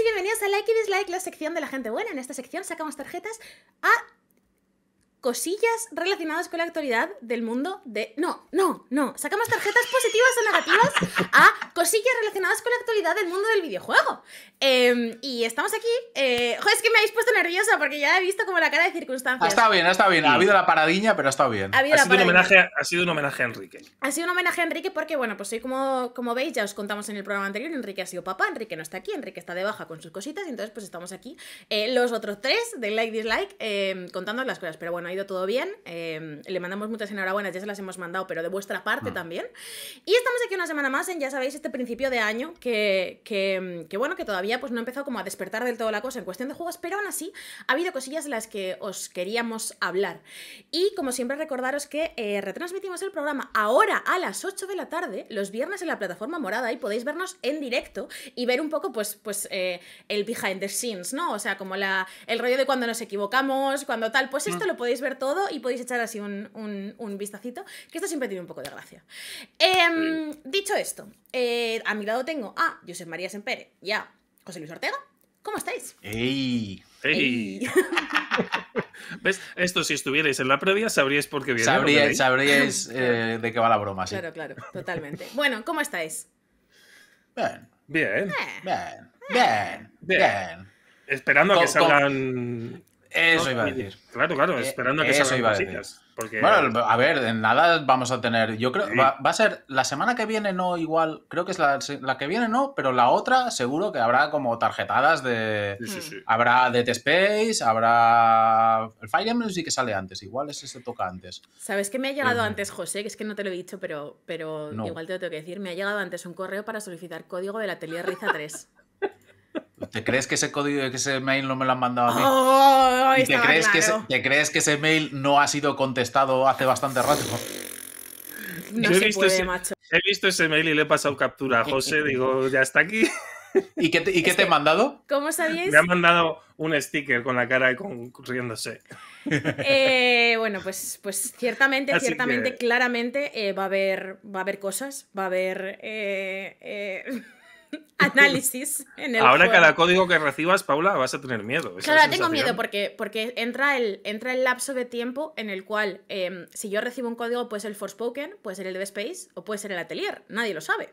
y bienvenidos a Like y Dislike, la sección de la gente buena. En esta sección sacamos tarjetas a cosillas relacionadas con la actualidad del mundo de... No, no, no. Sacamos tarjetas positivas o negativas a cosillas relacionadas con la actualidad del mundo del videojuego. Em, y estamos aquí... Eh... Joder, es que me habéis puesto nerviosa porque ya he visto como la cara de circunstancias. Ha estado bien, ha estado bien. Ha habido la paradiña, pero ha estado bien. Ha, sido, un homenaje, ha sido, un homenaje, a Enrique. Ha sido un homenaje a Enrique porque, bueno, pues soy como, como veis, ya os contamos en el programa anterior, Enrique ha sido papá, Enrique no está aquí, Enrique está de baja con sus cositas y entonces pues estamos aquí eh, los otros tres de Like Dislike em, contando las cosas. Pero bueno, ha ido todo bien. Em, le mandamos muchas enhorabuenas, ya se las hemos mandado, pero de vuestra parte mm. también. Y estamos aquí una semana más en, ya sabéis, este principio de año em, que, bueno, que todavía pues no ha empezado como a despertar del todo la cosa en cuestión de juegos, pero aún así ha habido cosillas de las que os queríamos hablar. Y como siempre recordaros que eh, retransmitimos el programa ahora a las 8 de la tarde, los viernes en la plataforma morada y podéis vernos en directo y ver un poco pues, pues eh, el behind the scenes, ¿no? O sea, como la, el rollo de cuando nos equivocamos, cuando tal, pues esto mm. lo podéis ver todo y podéis echar así un, vistacito, que esto siempre tiene un poco de gracia. Em, dicho esto, eh, a mi lado tengo a José María Sempere y a José Luis Ortega. ¿Cómo estáis? ¡Ey! ¡Ey! Ey. ey ves Esto, si estuvierais en la previa, sabríais por qué viene. Sabríais, eh, de qué va la broma, sí. Claro, claro, totalmente. Bueno, ¿cómo estáis? Bien. Bien. Eh. Bien. Bien. Bien. Esperando a que salgan eh, eso iba a decir. Claro, claro, esperando a que eso iba a decir. Bueno, a ver, en nada vamos a tener. Yo creo. Va, a ser la semana que viene, no igual. Creo que es la, que viene, no, pero la otra seguro que habrá como tarjetadas de. Sí, sí, habrá Dead Space, habrá. El Fire Emblem sí que sale antes, igual ese se toca antes. ¿Sabes que me ha llegado eh. antes, José? Que es que no te lo he dicho, pero, pero igual te lo tengo que decir. Me ha llegado antes un correo para solicitar código la Atelier Riza 3. ¿Te crees que ese código, que ese mail no me lo han mandado a mí? Oh, te, crees que ese, ¿Te crees que ese mail no ha sido contestado hace bastante rato? No se he, visto puede, ese, macho. he visto ese mail y le he pasado captura a José. digo, ya está aquí. ¿Y qué te, y he mandado? ¿Cómo sabíais? Me han mandado un sticker con la cara riéndose. Eh, bueno, pues, pues ciertamente, ciertamente, claramente eh, va, a haber, va a haber cosas, va a haber... Eh, análisis en el Ahora cada código que recibas, Paula, vas a tener miedo. Claro, tengo miedo porque, porque entra, el, entra el lapso de tiempo en el cual em, si yo recibo un código puede ser el Forspoken, puede ser el de Space o puede ser el Atelier. Nadie lo sabe.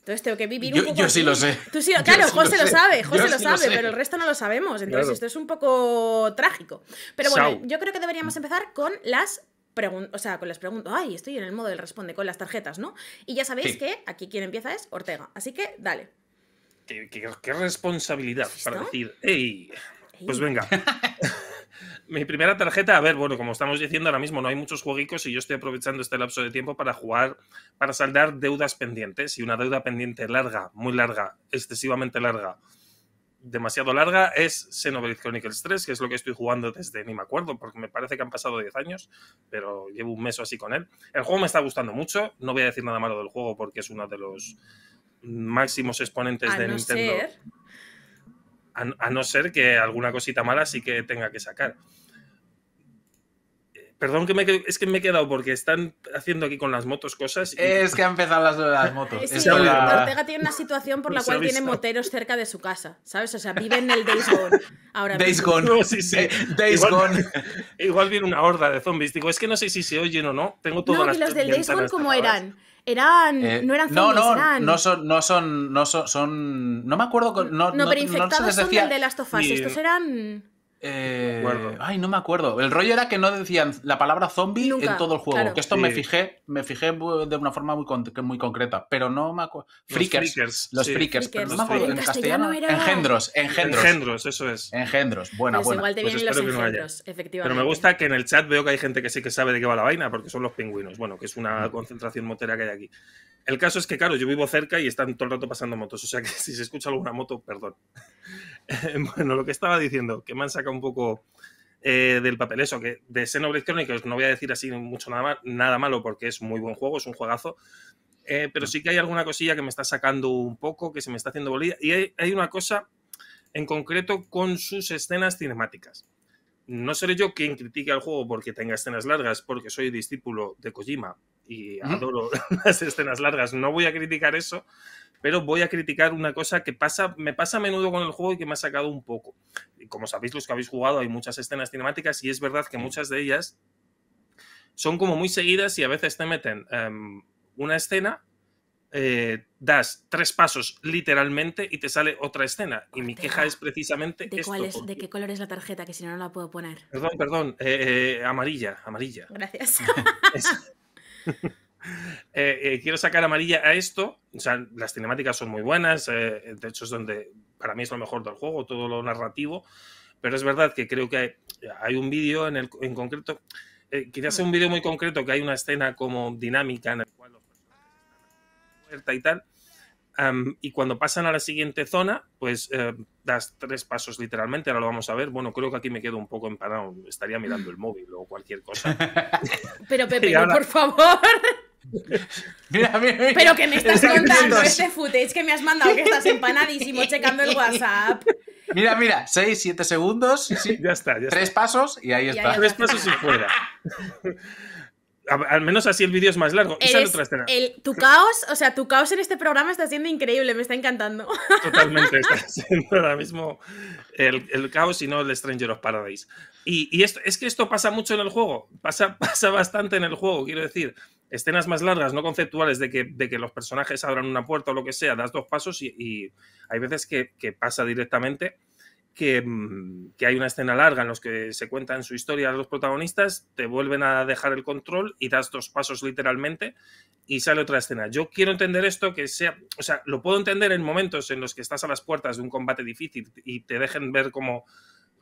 Entonces tengo que vivir un yo, Yo sí lo sé. claro, José lo, sabe, José lo sabe, pero el resto no lo sabemos. Entonces esto es un poco trágico. Pero bueno, yo creo que deberíamos empezar con las o sea, con las preguntas, ay, estoy en el modo del responde con las tarjetas, ¿no? Y ya sabéis que aquí quien empieza es Ortega, así que dale. Qué, qué responsabilidad para decir, hey, pues venga. Mi primera tarjeta, a ver, bueno, como estamos diciendo ahora mismo, no hay muchos jueguicos y yo estoy aprovechando este lapso de tiempo para jugar, para saldar deudas pendientes. Y una deuda pendiente larga, muy larga, excesivamente larga, demasiado larga es Xenoblade Chronicles 3, que es lo que estoy jugando desde ni me acuerdo, porque me parece que han pasado 10 años, pero llevo un mes o así con él. El juego me está gustando mucho, no voy a decir nada malo del juego porque es uno de los máximos exponentes de Nintendo. a, no ser que alguna cosita mala sí que tenga que sacar. Perdón que me, es que me he quedado porque están haciendo aquí con las motos cosas. Es que han empezado las, motos. Sí, Ortega tiene una situación por la cual tiene moteros cerca de su casa, ¿sabes? O sea, vive en el Days Gone. Ahora Days Gone. sí, sí. Eh, Days igual, Gone. Igual viene una horda de zombies. Digo, es que no sé si se oyen o no. Tengo todas no, las y los del Days Gone ¿cómo eran eran eh, no eran zombies, no, no, eran... no son no son no son, no me acuerdo con, no, no, pero infectados no decía, son del de of Us. estos eran eh, ay, no me acuerdo. El rollo era que no decían la palabra zombie en todo el juego. Que esto me fijé, me fijé de una forma muy, muy concreta, pero no me acuerdo. Freakers. Los freakers. en, castellano, era... engendros, engendros. eso es. Engendros. Buena, pues, pues Pero me gusta que en el chat veo que hay gente que sí que sabe de qué va la vaina, porque son los pingüinos. Bueno, que es una mm. concentración motera que hay aquí. El caso es que, claro, yo vivo cerca y están todo el rato pasando motos. O sea que si se escucha alguna moto, perdón. bueno, lo que estaba diciendo, que me han sacado un poco eh, del papel. Eso, que de Xenoblade Chronicles no voy a decir así mucho nada, nada malo porque es muy buen juego, es un juegazo. Eh, pero mm. sí que hay alguna cosilla que me está sacando un poco, que se me está haciendo bolilla. Y hay, hay una cosa en concreto con sus escenas cinemáticas. No seré yo quien critique al juego porque tenga escenas largas, porque soy discípulo de Kojima y adoro las escenas largas. No voy a criticar eso, pero voy a criticar una cosa que pasa, me pasa a menudo con el juego y que me ha sacado un poco. Como sabéis los que habéis jugado, hay muchas escenas cinemáticas y es verdad que muchas de ellas son como muy seguidas y a veces te meten em, una escena, eh, das tres pasos literalmente y te sale otra escena. Y mi queja es precisamente ¿De, esto, ¿De qué color es la tarjeta? Que si no, no la puedo poner. Perdón, perdón, eh, eh, amarilla, amarilla. Gracias. Eh, eh, quiero sacar amarilla a esto. las cinemáticas son muy buenas. Eh, de hecho, es donde para mí es lo mejor del juego, todo lo narrativo. Pero es verdad que creo que hay, un vídeo en, el, en concreto. quizás hacer un vídeo muy concreto que hay una escena como dinámica en la cual los personajes y tal y cuando pasan a la siguiente zona, pues eh, das tres pasos literalmente, ahora lo vamos a ver. Bueno, creo que aquí me quedo un poco empanado, estaría mirando el móvil o cualquier cosa. Pero Pepe, por favor. Mira, mira, Pero que me estás contando este footage que me has mandado, que estás empanadísimo checando el WhatsApp. Mira, mira, seis, siete segundos. Sí, ya está, Tres pasos y ahí está. ahí Tres pasos y fuera al menos así el vídeo es más largo. El, tu caos, o sea, tu caos en este programa está siendo increíble, me está encantando. Totalmente, está siendo ahora mismo el, el caos y no el Stranger of Paradise. Y, esto, es que esto pasa mucho en el juego, pasa, pasa bastante en el juego, quiero decir. Escenas más largas, no conceptuales, de que, de que los personajes abran una puerta o lo que sea, das dos pasos y, hay veces que pasa directamente Mm, que, hay una escena larga en los que se cuentan su historia los protagonistas, te vuelven a dejar el control y das dos pasos literalmente y sale otra escena. Yo quiero entender esto que sea, o sea, lo puedo entender en momentos en los que estás a las puertas de un combate difícil y te dejen ver como,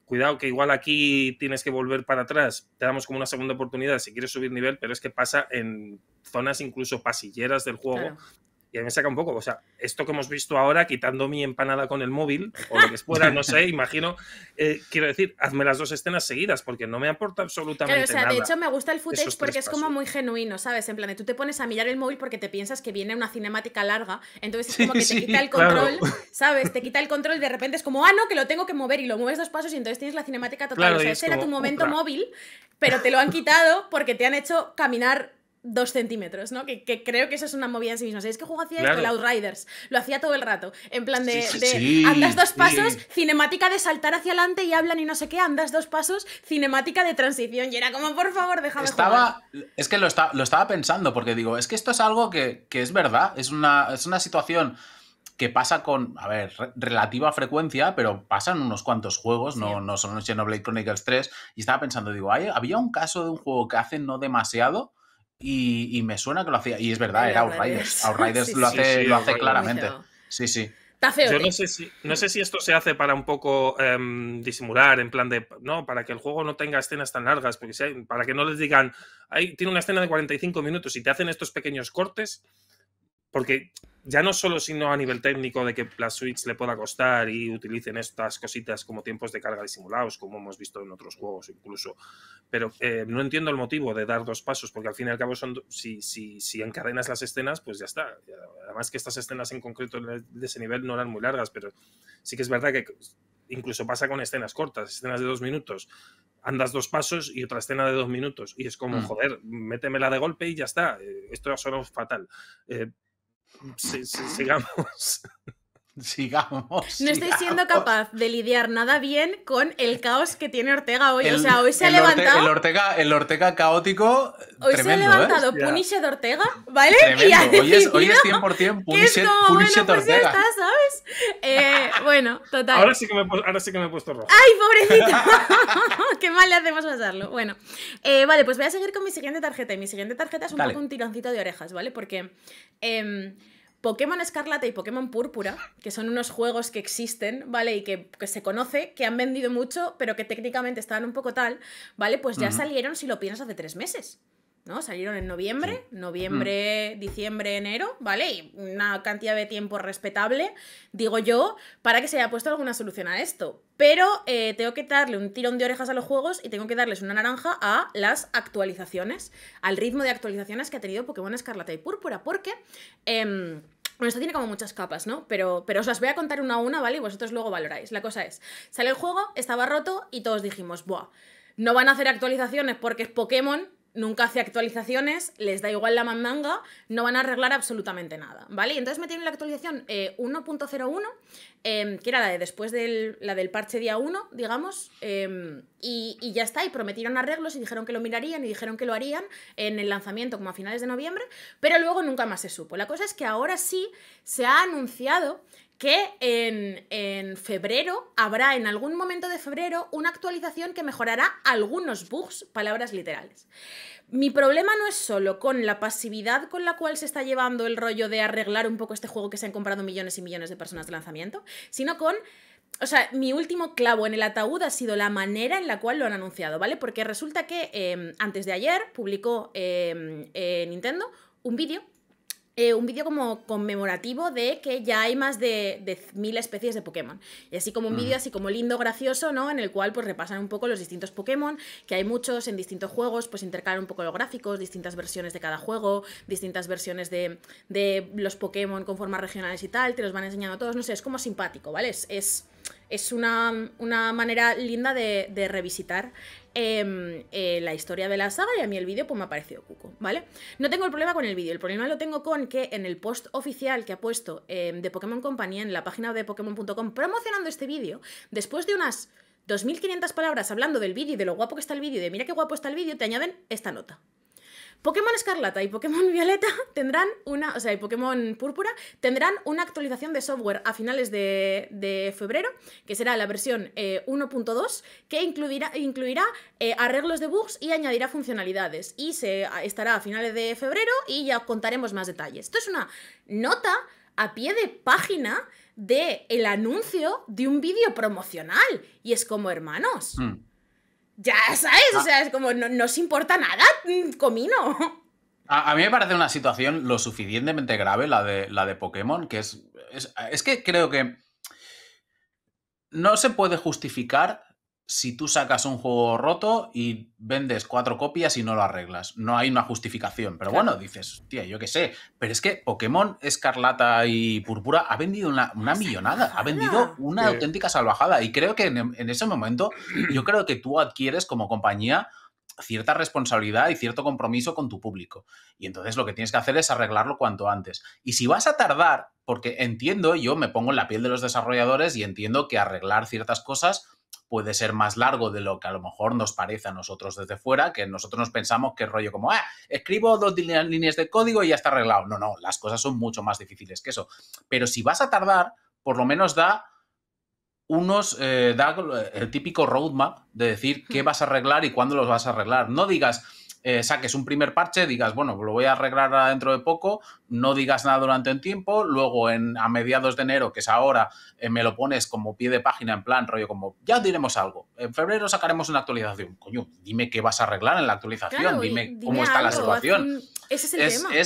cuidado que igual aquí tienes que volver para atrás, te damos como una segunda oportunidad si quieres subir nivel, pero es que pasa en zonas incluso pasilleras del juego y a mí me saca un poco. O sea, esto que hemos visto ahora, quitando mi empanada con el móvil, o lo que fuera, no sé, imagino. Eh, quiero decir, hazme las dos escenas seguidas, porque no me aporta absolutamente nada. o sea, de hecho me gusta el footage porque es como muy genuino, ¿sabes? En plan, tú te pones a mirar el móvil porque te piensas que viene una cinemática larga, entonces es como que te quita el control, ¿sabes? Te quita el control y de repente es como, ah, no, que lo tengo que mover y lo mueves dos pasos y entonces tienes la cinemática total. o sea, ese era tu momento móvil, pero te lo han quitado porque te han hecho caminar dos centímetros, ¿no? Que, creo que eso es una movida en sí misma. es que juego hacía el Outriders, lo hacía todo el rato. En plan de, andas dos pasos, cinemática de saltar hacia adelante y hablan y no sé qué, andas dos pasos, cinemática de transición. Y era como, por favor, déjame estaba, Es que lo, estaba pensando, porque digo, es que esto es algo que, es verdad, es una, es una situación que pasa con, a ver, relativa frecuencia, pero pasan unos cuantos juegos, no, no son los Xenoblade Chronicles 3. Y estaba pensando, digo, había un caso de un juego que hace no demasiado y, me suena que lo hacía. Y es verdad, era Outriders. Outriders lo hace, lo hace claramente. Sí, sí. Yo ¿eh? no sé, si, no sé si esto se hace para un poco em, disimular, en plan de, no, para que el juego no tenga escenas tan largas, porque para que no les digan, ahí tiene una escena de 45 minutos y te hacen estos pequeños cortes, porque ya no solo sino a nivel técnico de que la Switch le pueda costar y utilicen estas cositas como tiempos de carga disimulados, como hemos visto en otros juegos incluso, pero eh, no entiendo el motivo de dar dos pasos, porque al fin y al cabo son, si, si, si encadenas las escenas, pues ya está. Además que estas escenas en concreto de ese nivel no eran muy largas, pero sí que es verdad que incluso pasa con escenas cortas, escenas de dos minutos. Andas dos pasos y otra escena de dos minutos. Y es como, mm. joder, métemela de golpe y ya está. Eh, esto es solo fatal. Eh, sigamos. Sigamos. No estoy siendo capaz de lidiar nada bien con el caos que tiene Ortega hoy. o sea, hoy se ha levantado. el, Ortega, el Ortega caótico. Hoy se ha ¿eh? levantado Punisher de Ortega, ¿vale? Y ha hoy, es, hoy es 100% Punisher como, bueno, pues Ortega. está, ¿sabes? Eh, bueno, total. Ahora sí, que me, ahora sí que me he puesto rojo. ¡Ay, pobrecito! Qué mal le hacemos pasarlo. Bueno, eh, vale, pues voy a seguir con mi siguiente tarjeta. Y mi siguiente tarjeta es un poco un tironcito de orejas, ¿vale? Porque. Em, Pokémon Escarlata y Pokémon Púrpura, que son unos juegos que existen, ¿vale? Y que, se conoce, que han vendido mucho, pero que técnicamente estaban un poco tal, ¿vale? Pues ya salieron, si lo piensas, hace tres meses. ¿no? Salieron en noviembre, noviembre, diciembre, enero, ¿vale? Y una cantidad de tiempo respetable, digo yo, para que se haya puesto alguna solución a esto. Pero eh, tengo que darle un tirón de orejas a los juegos y tengo que darles una naranja a las actualizaciones, al ritmo de actualizaciones que ha tenido Pokémon Escarlata y Púrpura, porque... Em, bueno, esto tiene como muchas capas, ¿no? Pero, pero os las voy a contar una a una, ¿vale? Y vosotros luego valoráis. La cosa es, sale el juego, estaba roto y todos dijimos, ¡buah! No van a hacer actualizaciones porque es Pokémon, nunca hace actualizaciones, les da igual la mandanga, no van a arreglar absolutamente nada, ¿vale? entonces metieron la actualización 1.01, eh, em, que era la de después del, la del parche día 1, digamos, em, y, ya está, y prometieron arreglos y dijeron que lo mirarían y dijeron que lo harían en el lanzamiento como a finales de noviembre, pero luego nunca más se supo. La cosa es que ahora sí se ha anunciado que en, febrero habrá en algún momento de febrero una actualización que mejorará algunos bugs, palabras literales. Mi problema no es solo con la pasividad con la cual se está llevando el rollo de arreglar un poco este juego que se han comprado millones y millones de personas de lanzamiento, sino con o sea, mi último clavo en el ataúd ha sido la manera en la cual lo han anunciado, ¿vale? Porque resulta que em, antes de ayer publicó em, Nintendo un vídeo eh, un vídeo como conmemorativo de que ya hay más de, mil especies de Pokémon. Y así como un vídeo así como lindo, gracioso, ¿no? En el cual pues repasan un poco los distintos Pokémon, que hay muchos en distintos juegos, pues intercalan un poco los gráficos, distintas versiones de cada juego, distintas versiones de, los Pokémon con formas regionales y tal, te los van enseñando todos, no sé, es como simpático, ¿vale? es es una, manera linda de, revisitar em, eh, la historia de la saga y a mí el vídeo pues me ha parecido cuco, ¿vale? No tengo el problema con el vídeo, el problema lo tengo con que en el post oficial que ha puesto em, de Pokémon Company en la página de Pokémon.com promocionando este vídeo, después de unas 2.500 palabras hablando del vídeo y de lo guapo que está el vídeo y de mira qué guapo está el vídeo, te añaden esta nota. Pokémon Escarlata y Pokémon Violeta tendrán una, o sea, Pokémon Púrpura tendrán una actualización de software a finales de, febrero, que será la versión 1.2, eh, que incluirá, incluirá eh, arreglos de bugs y añadirá funcionalidades. Y se estará a finales de febrero y ya contaremos más detalles. Esto es una nota a pie de página de el anuncio de un vídeo promocional. Y es como, hermanos. Mm. Ya sabes, o ah. sea, es como no, os importa nada, mm, comino. A, mí me parece una situación lo suficientemente grave la de, la de Pokémon, que es, es, es que creo que no se puede justificar si tú sacas un juego roto y vendes cuatro copias y no lo arreglas. No hay una justificación. Pero bueno, dices, tía, yo qué sé. Pero es que Pokémon Escarlata y Púrpura ha vendido una, millonada. Ha vendido una auténtica salvajada. Y creo que en, en ese momento, yo creo que tú adquieres como compañía cierta responsabilidad y cierto compromiso con tu público. Y entonces lo que tienes que hacer es arreglarlo cuanto antes. Y si vas a tardar, porque entiendo, yo me pongo en la piel de los desarrolladores y entiendo que arreglar ciertas cosas puede ser más largo de lo que a lo mejor nos parece a nosotros desde fuera, que nosotros nos pensamos que rollo como, ah, escribo dos líneas de código y ya está arreglado. No, no, las cosas son mucho más difíciles que eso. Pero si vas a tardar, por lo menos da unos, eh, da el típico roadmap de decir qué hmm. vas a arreglar y cuándo los vas a arreglar. No digas, eh, saques un primer parche, digas, bueno, lo voy a arreglar dentro de poco, no digas nada durante un tiempo, luego en, a mediados de enero, que es ahora, eh, me lo pones como pie de página en plan rollo como, ya diremos algo, en febrero sacaremos una actualización, coño, dime qué vas a arreglar en la actualización, dime, cómo está la situación. Ese es el tema.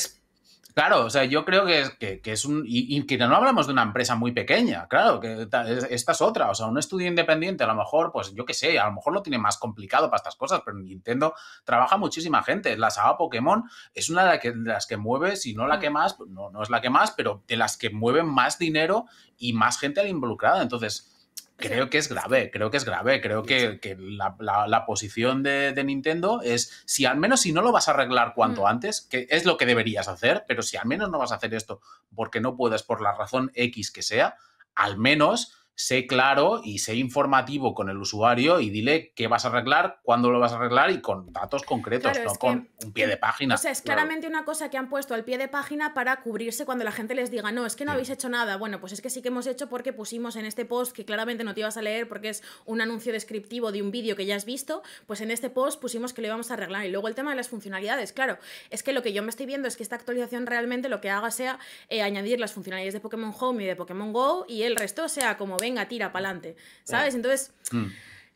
Claro, o sea, yo creo que, que, es un. Y, que no hablamos de una empresa muy pequeña, claro, que esta es otra. O sea, un estudio independiente, a lo mejor, pues yo qué sé, a lo mejor lo tiene más complicado para estas cosas, pero Nintendo trabaja muchísima gente. La saga Pokémon es una de, las que mueve, si no la mm. que más, no, no es la que más, pero de las que mueve más dinero y más gente involucrada. Entonces creo que es grave, creo que es grave, creo que, la, posición de, Nintendo es, si al menos si no lo vas a arreglar cuanto mm. antes, que es lo que deberías hacer, pero si al menos no vas a hacer esto porque no puedes por la razón X que sea, al menos sé claro y sé informativo con el usuario y dile qué vas a arreglar, cuándo lo vas a arreglar y con datos concretos, no con un pie de página. O sea, es claramente una cosa que han puesto al pie de página para cubrirse cuando la gente les diga, no, es que no habéis hecho nada. Bueno, pues es que sí que hemos hecho porque pusimos en este post, que claramente no te ibas a leer porque es un anuncio descriptivo de un vídeo que ya has visto, pues en este post pusimos que lo íbamos a arreglar. Y luego el tema de las funcionalidades, claro, es que lo que yo me estoy viendo es que esta actualización realmente lo que haga sea eh, añadir las funcionalidades de Pokémon Home y de Pokémon Go y el resto sea como ve venga, tira, pa'lante, ¿sabes? Entonces... Mm.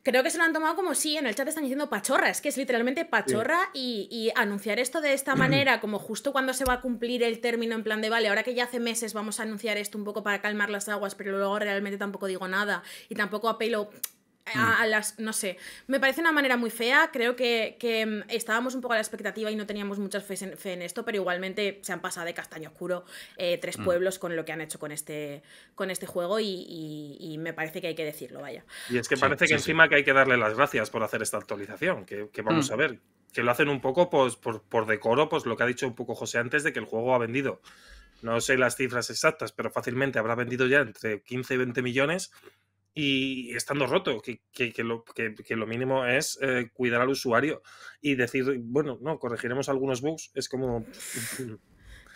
creo que se lo han tomado como sí, en el chat están diciendo pachorra, es que es literalmente pachorra y, y, anunciar esto de esta manera, como justo cuando se va a cumplir el término en plan de, vale, ahora que ya hace meses vamos a anunciar esto un poco para calmar las aguas, pero luego realmente tampoco digo nada y tampoco apelo eh, mm. A, las, no sé, me parece una manera muy fea, creo que, mm, estábamos un poco a la expectativa y no teníamos mucha fe en, esto, pero igualmente se han pasado de castaño oscuro eh, tres mm. pueblos con lo que han hecho con este, con este juego y, me parece que hay que decirlo, vaya. Y es que parece que encima que hay que darle las gracias por hacer esta actualización, que, vamos a ver, que lo hacen un poco pues, por, por decoro, pues lo que ha dicho un poco José antes de que el juego ha vendido. No sé las cifras exactas, pero fácilmente habrá vendido ya entre 15 y 20 millones y estando roto, que, lo, que lo, mínimo es eh, cuidar al usuario y decir, bueno, no, corregiremos algunos bugs, es como... Mm,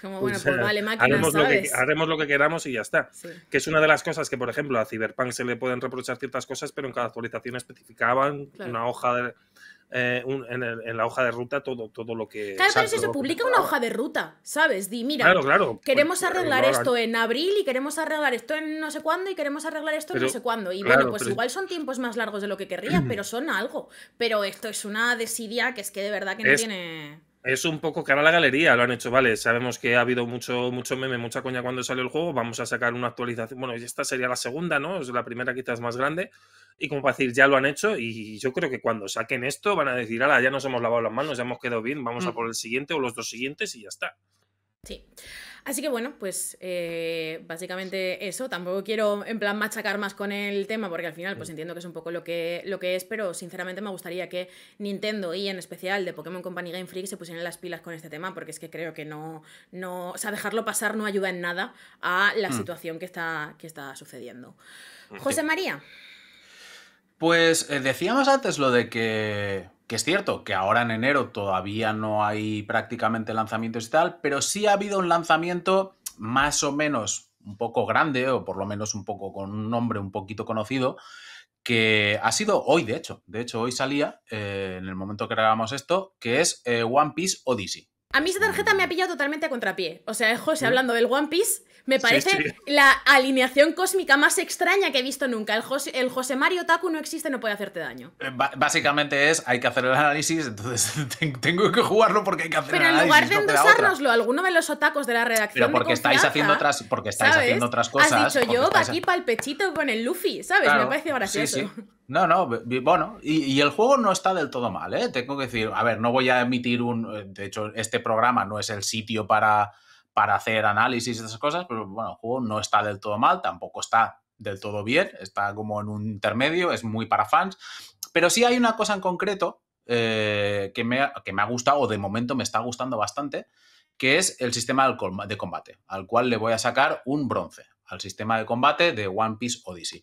como, pues, bueno, pues, eh, haremos, Lo que, haremos lo que queramos y ya está. Que es una de las cosas que, por ejemplo, a Cyberpunk se le pueden reprochar ciertas cosas, pero en cada actualización especificaban una hoja de, eh, en, la hoja de ruta todo, todo lo que. Claro, pero si se publica una hoja de ruta, ¿sabes? Di, mira, pues, queremos eh, arreglar esto en abril y queremos arreglar esto en no sé cuándo y queremos arreglar esto en no sé cuándo. Y bueno, pues igual son tiempos más largos de lo que querría, pero son algo. Pero esto es una desidia que es que de verdad que no tiene es un poco cara a la galería, lo han hecho, vale, sabemos que ha habido mucho, mucho meme, mucha coña cuando salió el juego, vamos a sacar una actualización, bueno, esta sería la segunda, ¿no? Es la primera quizás más grande, y como para decir, ya lo han hecho, y yo creo que cuando saquen esto van a decir, ya nos hemos lavado las manos, ya hemos quedado bien, vamos a mm. por el siguiente o los dos siguientes y ya está. Sí. Así que bueno, pues eh, básicamente eso. Tampoco quiero en plan machacar más con el tema porque al final pues mm. entiendo que es un poco lo que, lo que es, pero sinceramente me gustaría que Nintendo y en especial de Pokémon Company Game Freak se pusieran las pilas con este tema porque es que creo que no, no o sea, dejarlo pasar no ayuda en nada a la mm. situación que está, que está sucediendo. Mm. José María. Pues eh, decíamos antes lo de que que es cierto que ahora en enero todavía no hay prácticamente lanzamientos y tal, pero sí ha habido un lanzamiento más o menos un poco grande, o por lo menos un poco con un nombre un poquito conocido, que ha sido hoy, de hecho. De hecho, hoy salía, eh, en el momento que grabamos esto, que es eh, One Piece Odyssey. A mí esa tarjeta me ha pillado totalmente a contrapié. O sea, eh, José, hablando del One Piece, me parece la alineación cósmica más extraña que he visto nunca. El José, Mario Taku no existe, no puede hacerte daño. Eh, básicamente es, hay que hacer el análisis, entonces tengo que jugarlo porque hay que hacer el análisis. Pero en lugar de no alguno de los otacos de la redacción. Pero porque estáis haciendo otras, porque estáis haciendo otras cosas. Has dicho yo, aquí pa'l pechito con el Luffy, ¿sabes? me parece gracioso. No, no, bueno, y, el juego no está del todo mal, ¿eh? Tengo que decir, a ver, no voy a emitir un. Eh, de hecho, este programa no es el sitio para, para hacer análisis de esas cosas, pero bueno, el juego no está del todo mal, tampoco está del todo bien, está como en un intermedio, es muy para fans. Pero sí hay una cosa en concreto eh, que, me, que me ha gustado, o de momento me está gustando bastante, que es el sistema de combate, al cual le voy a sacar un bronce, al sistema de combate de One Piece Odyssey.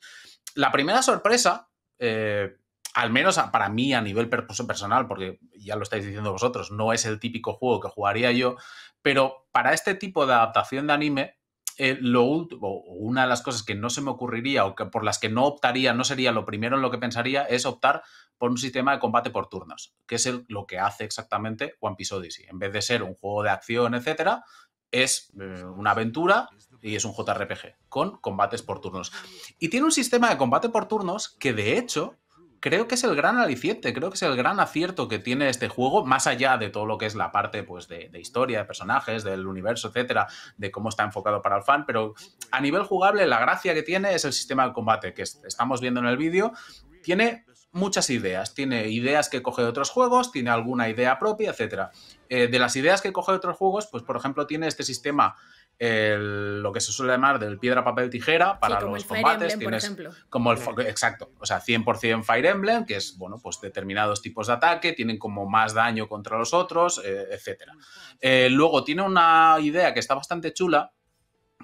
La primera sorpresa eh, al menos para mí a nivel pues, personal, porque ya lo estáis diciendo vosotros, no es el típico juego que jugaría yo, pero para este tipo de adaptación de anime, eh, lo último, una de las cosas que no se me ocurriría o que por las que no optaría, no sería lo primero en lo que pensaría, es optar por un sistema de combate por turnos, que es lo que hace exactamente One Piece Odyssey. En vez de ser un juego de acción, etcétera, es eh, una aventura y es un JRPG, con combates por turnos. Y tiene un sistema de combate por turnos que de hecho creo que es el gran aliciente, creo que es el gran acierto que tiene este juego, más allá de todo lo que es la parte pues, de, historia, de personajes, del universo, etcétera, de cómo está enfocado para el fan, pero a nivel jugable la gracia que tiene es el sistema de combate que estamos viendo en el vídeo. Tiene muchas ideas. Tiene ideas que coge de otros juegos, tiene alguna idea propia, etc. Eh, de las ideas que coge de otros juegos, pues por ejemplo tiene este sistema el, lo que se suele llamar del piedra, papel, tijera para como los el Fire combates. Emblem, por ejemplo. Como el, exacto, o sea, 100% Fire Emblem, que es, bueno, pues determinados tipos de ataque, tienen como más daño contra los otros, etc. Eh, etcétera eh, luego tiene una idea que está bastante chula,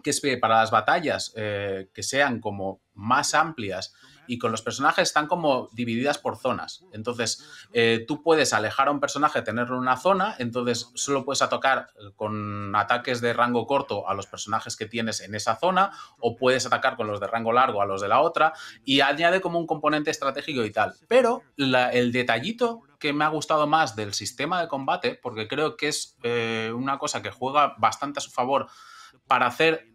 que es que para las batallas eh, que sean como más amplias y con los personajes están como divididas por zonas. Entonces, eh, tú puedes alejar a un personaje, tenerlo en una zona, entonces solo puedes atacar eh, con ataques de rango corto a los personajes que tienes en esa zona o puedes atacar con los de rango largo a los de la otra y añade como un componente estratégico y tal. Pero el detallito que me ha gustado más del sistema de combate, porque creo que es eh, una cosa que juega bastante a su favor para hacer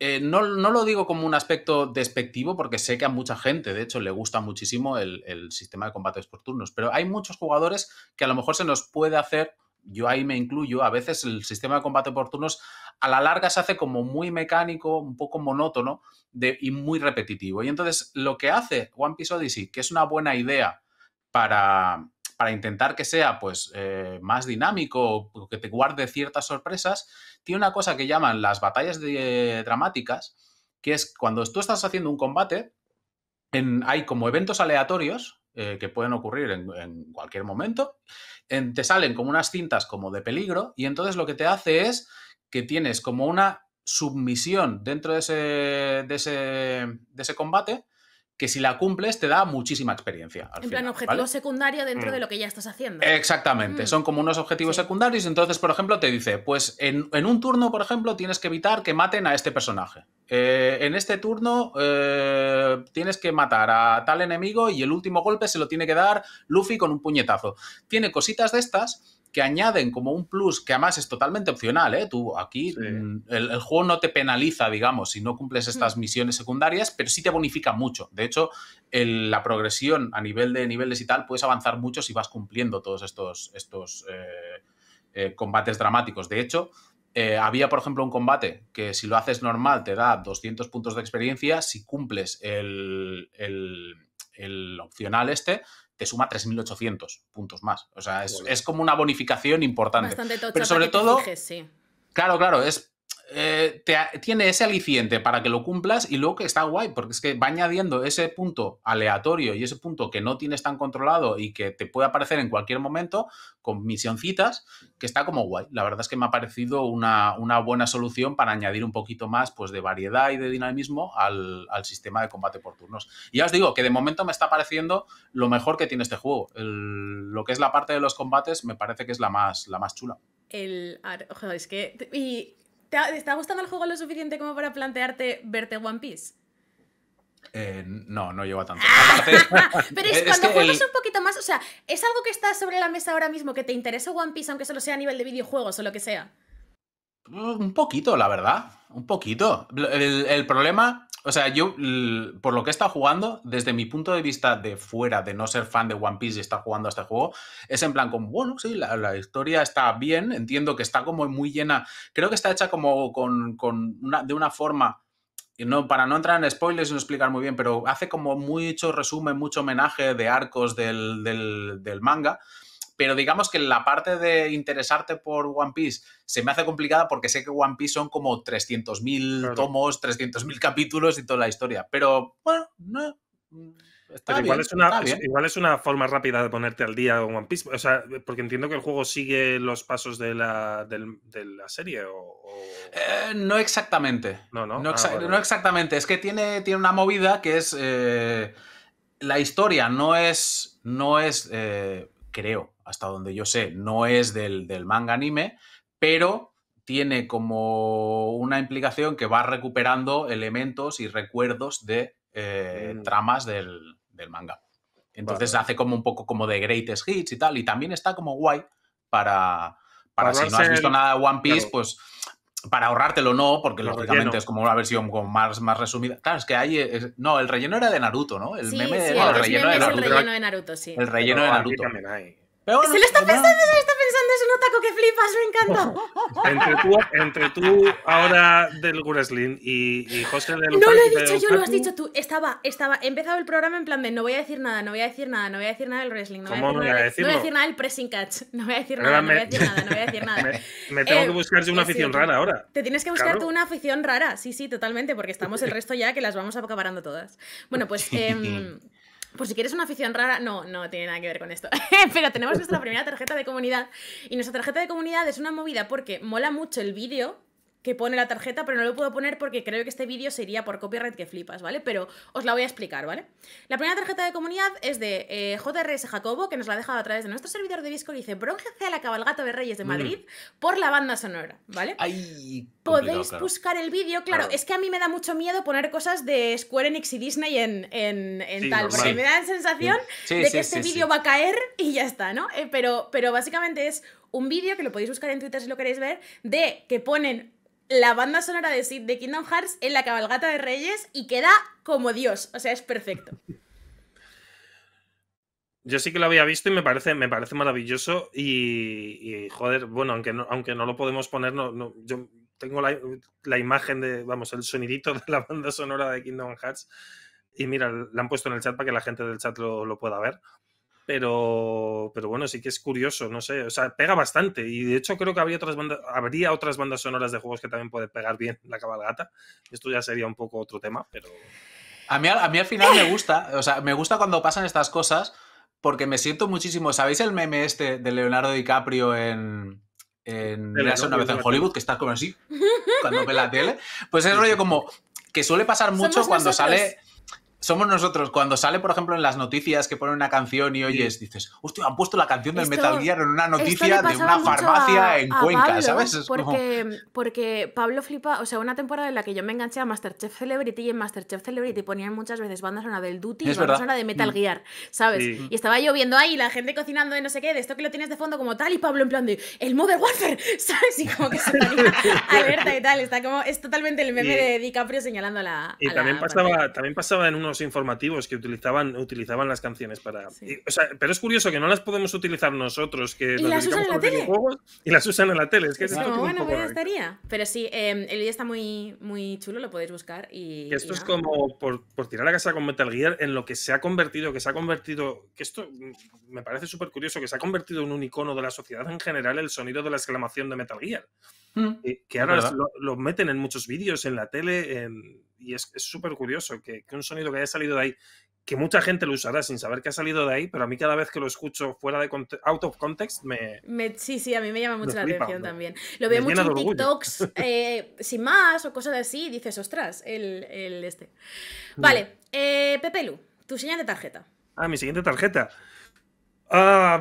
eh, no, lo digo como un aspecto despectivo, porque sé que a mucha gente, de hecho, le gusta muchísimo el, sistema de combates por turnos, pero hay muchos jugadores que a lo mejor se nos puede hacer, yo ahí me incluyo, a veces el sistema de combate por turnos a la larga se hace como muy mecánico, un poco monótono y muy repetitivo. Y entonces lo que hace One Piece Odyssey, que es una buena idea para, para intentar que sea pues, eh, más dinámico que te guarde ciertas sorpresas, tiene una cosa que llaman las batallas eh, dramáticas, que es cuando tú estás haciendo un combate, en, hay como eventos aleatorios eh, que pueden ocurrir en, cualquier momento, en, te salen como unas cintas como de peligro y entonces lo que te hace es que tienes como una submisión dentro de ese, de ese, de ese combate que si la cumples te da muchísima experiencia. en plan, objetivo secundario dentro mm. de lo que ya estás haciendo. Exactamente, mm. son como unos objetivos secundarios. Entonces, por ejemplo, te dice, pues en, un turno, por ejemplo, tienes que evitar que maten a este personaje. Eh, en este turno eh, tienes que matar a tal enemigo y el último golpe se lo tiene que dar Luffy con un puñetazo. Tiene cositas de estas que añaden como un plus, que además es totalmente opcional, ¿eh? Tú aquí mm, el, juego no te penaliza, digamos, si no cumples mm. estas misiones secundarias, pero sí te bonifica mucho. De hecho, la progresión a nivel de niveles y tal, puedes avanzar mucho si vas cumpliendo todos estos, estos eh, eh, combates dramáticos. De hecho, eh, había, por ejemplo, un combate que si lo haces normal te da 200 puntos de experiencia, si cumples el, el, el opcional este, te suma 3.800 puntos más. O sea, es, como una bonificación importante. Bastante Pero sobre todo, sí. claro, claro, es eh, te, tiene ese aliciente para que lo cumplas y luego que está guay, porque es que va añadiendo ese punto aleatorio y ese punto que no tienes tan controlado y que te puede aparecer en cualquier momento con misioncitas, que está como guay. La verdad es que me ha parecido una, buena solución para añadir un poquito más pues, de variedad y de dinamismo al, sistema de combate por turnos. Y ya os digo que de momento me está pareciendo lo mejor que tiene este juego. lo que es la parte de los combates me parece que es la más, la más chula. El, es que ¿Te, está gustando el juego lo suficiente como para plantearte verte One Piece? Eh, no, no lleva tanto. Ah, pero es, cuando juegas un poquito más, o sea, ¿es algo que está sobre la mesa ahora mismo que te interesa One Piece, aunque solo sea a nivel de videojuegos o lo que sea? Un poquito, la verdad. Un poquito. el problema o sea, yo, por lo que he estado jugando, desde mi punto de vista de fuera, de no ser fan de One Piece y estar jugando a este juego, es en plan como, bueno, sí, la, historia está bien, entiendo que está como muy llena, creo que está hecha como con, con una, de una forma... No, para no entrar en spoilers y no explicar muy bien, pero hace como mucho resumen, mucho homenaje de arcos del, del manga pero digamos que la parte de interesarte por One Piece se me hace complicada porque sé que One Piece son como 300.000 tomos, 300.000 capítulos y toda la historia. Pero bueno, no. igual, es una, forma rápida de ponerte al día con One Piece. O sea, porque entiendo que el juego sigue los pasos de la, serie. Eh, no exactamente. No, no. No, ah, exactamente. Es que tiene, tiene una movida que es. Eh, la historia no es. No es eh, creo, hasta donde yo sé, no es del, manga anime, pero tiene como una implicación que va recuperando elementos y recuerdos de eh, mm. tramas del, manga. Entonces hace como un poco como de greatest hits y tal, y también está como guay para, para, si no has visto nada de One Piece, pues para ahorrártelo no, porque lógicamente es como una versión más, más resumida. Claro, es que hay... no, el relleno era de Naruto, ¿no? El meme era el, relleno, de Naruto, el relleno de Naruto, sí. El relleno de Naruto. también hay se lo está pues pensando, se lo está pensando, es un otaku que flipas, me encanta. entre, tú, entre tú ahora del wrestling y, y, José del No lo he dicho yo, lo has dicho tú. Estaba, estaba, he empezado el programa en plan de no voy a decir nada, no voy a decir nada, no voy a decir nada del wrestling, no voy a decir, nada, del, no voy a decir nada pressing catch, no voy a decir nada, no voy a decir nada, no voy a decir nada. me, tengo que eh, buscar yo una afición rara ahora. Te tienes que buscar tú una afición rara, sí, sí, totalmente, porque estamos el resto ya que las vamos acabarando todas. Bueno, pues... Por si quieres una afición rara, no, no tiene nada que ver con esto. Pero tenemos nuestra primera tarjeta de comunidad. Y nuestra tarjeta de comunidad es una movida porque mola mucho el vídeo que pone la tarjeta, pero no lo puedo poner porque creo que este vídeo sería por copyright que flipas, ¿vale? Pero os la voy a explicar, ¿vale? La primera tarjeta de comunidad es de eh, JRS Jacobo, que nos la ha dejado a través de nuestro servidor de Discord y dice, bróngese a la cabalgata de Reyes de mm. Madrid por la banda sonora, ¿vale? Podéis buscar el vídeo, claro, es que a mí me da mucho miedo poner cosas de Square Enix y Disney en, en, tal, porque me da la sensación de que este vídeo va a caer y ya está, ¿no? Eh, pero, pero básicamente es un vídeo que lo podéis buscar en Twitter si lo queréis ver, de que ponen la banda sonora de, Sid de Kingdom Hearts en la cabalgata de Reyes y queda como Dios. O sea, es perfecto. Yo sí que lo había visto y me parece, me parece maravilloso. Y, joder, bueno, aunque no, aunque no lo podemos poner, yo tengo la, imagen de, vamos, el sonidito de la banda sonora de Kingdom Hearts. Y mira, la han puesto en el chat para que la gente del chat lo pueda ver. Pero, pero bueno, sí que es curioso, no sé, o sea, pega bastante y de hecho creo que habría otras, bandas, habría otras bandas sonoras de juegos que también puede pegar bien la cabalgata. Esto ya sería un poco otro tema, pero... A mí, a mí al final me gusta, o sea, me gusta cuando pasan estas cosas porque me siento muchísimo, ¿sabéis el meme este de Leonardo DiCaprio en, en una vez en Hollywood, que está como así, cuando ve la tele. Pues es rollo como que suele pasar mucho cuando sale somos nosotros. Cuando sale, por ejemplo, en las noticias que ponen una canción y oyes, dices, hostia, han puesto la canción del Metal Gear en una noticia de una farmacia en Cuenca, ¿sabes? Es porque, como... porque Pablo flipa, o sea, una temporada en la que yo me enganché a Masterchef Celebrity y en Masterchef Celebrity ponían muchas veces bandas una del Duty y bandas de Metal mm. Gear, ¿sabes? Y estaba lloviendo ahí la gente cocinando de no sé qué, de esto que lo tienes de fondo como tal, y Pablo en plan de, el Mother Warfare, ¿sabes? Y como que se alerta y tal, está como, es totalmente el meme de DiCaprio señalando la... Y también, pasaba, también pasaba en unos informativos que utilizaban, utilizaban las canciones para. pero es curioso que no las podemos utilizar nosotros que ¿Y las usan en la tele. Y las usan en la tele. Es que bueno, estaría. Pero sí, em, el vídeo está muy, muy chulo, lo podéis buscar. Y, esto es como por, tirar la casa con Metal Gear en lo que se ha convertido, que se ha convertido. Que esto me parece súper curioso, que se ha convertido en un icono de la sociedad en general el sonido de la exclamación de Metal Gear. Mm. que ahora lo, lo, meten en muchos vídeos, en la tele, en y es súper curioso que, un sonido que haya salido de ahí, que mucha gente lo usará sin saber que ha salido de ahí, pero a mí cada vez que lo escucho fuera de out of context me... sí, sí, a mí me llama mucho la atención también. Lo veo mucho en TikToks eh, sin más o cosas así dices, ostras, el, este. Vale, eh, Pepe Lu, tu señal de tarjeta. Ah, mi siguiente tarjeta. Ah,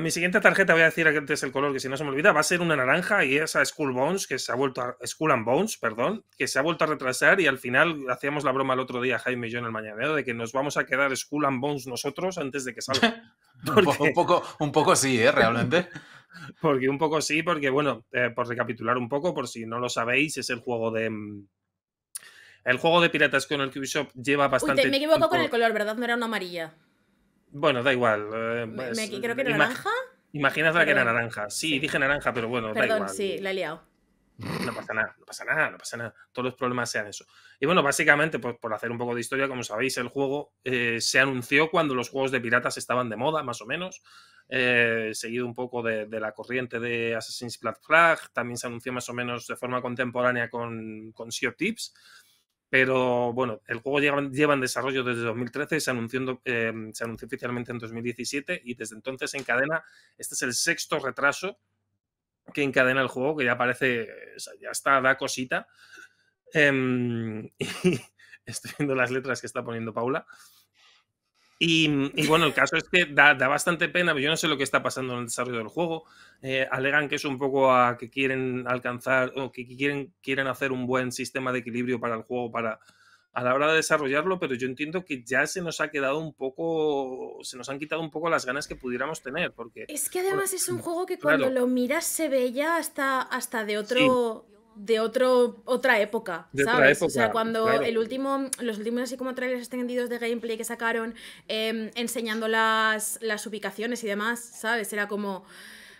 mi siguiente tarjeta, voy a decir antes el color, que si no se me olvida, va a ser una naranja y esa a School Bones, que se ha vuelto a, School and Bones, perdón, que se ha vuelto a retrasar y al final hacíamos la broma el otro día, Jaime y yo en el mañanero, de que nos vamos a quedar School and Bones nosotros antes de que salga. un, poco, un poco sí, ¿eh? Realmente. porque un poco sí, porque bueno, eh, por recapitular un poco, por si no lo sabéis, es el juego de... Mm, el juego de piratas con el que lleva bastante me equivoco con el color, ¿verdad? No era una amarilla. Bueno, da igual. Eh, me, creo que era naranja. Imagínate que era naranja. Sí, dije naranja, pero bueno, da igual. Sí, la he liado. No pasa nada, no pasa nada, no pasa nada. Todos los problemas sean eso. Y bueno, básicamente, pues, por hacer un poco de historia, como sabéis, el juego eh, se anunció cuando los juegos de piratas estaban de moda, más o menos. Eh, seguido un poco de, la corriente de Assassin's Creed Flag. También se anunció más o menos de forma contemporánea con, con Sea of Tips. Pero bueno, el juego lleva, en desarrollo desde 2013 se, anunció, em, se anunció oficialmente en 2017 y desde entonces en cadena, este es el sexto retraso que encadena el juego, que ya parece, ya está, da cosita. Em, estoy viendo las letras que está poniendo Paula. Mm, y, bueno, el caso es que da, da, bastante pena, yo no sé lo que está pasando en el desarrollo del juego. Eh, alegan que es un poco a que quieren alcanzar o que quieren, quieren hacer un buen sistema de equilibrio para el juego para a la hora de desarrollarlo, pero yo entiendo que ya se nos ha quedado un poco, se nos han quitado un poco las ganas que pudiéramos tener, porque es que además es un juego que cuando lo miras se ve ya hasta, hasta de otro, de otro, otra época, ¿sabes? o sea, cuando el último, los últimos así como trailers extendidos de gameplay que sacaron em, enseñando las, las ubicaciones y demás, ¿sabes? Era como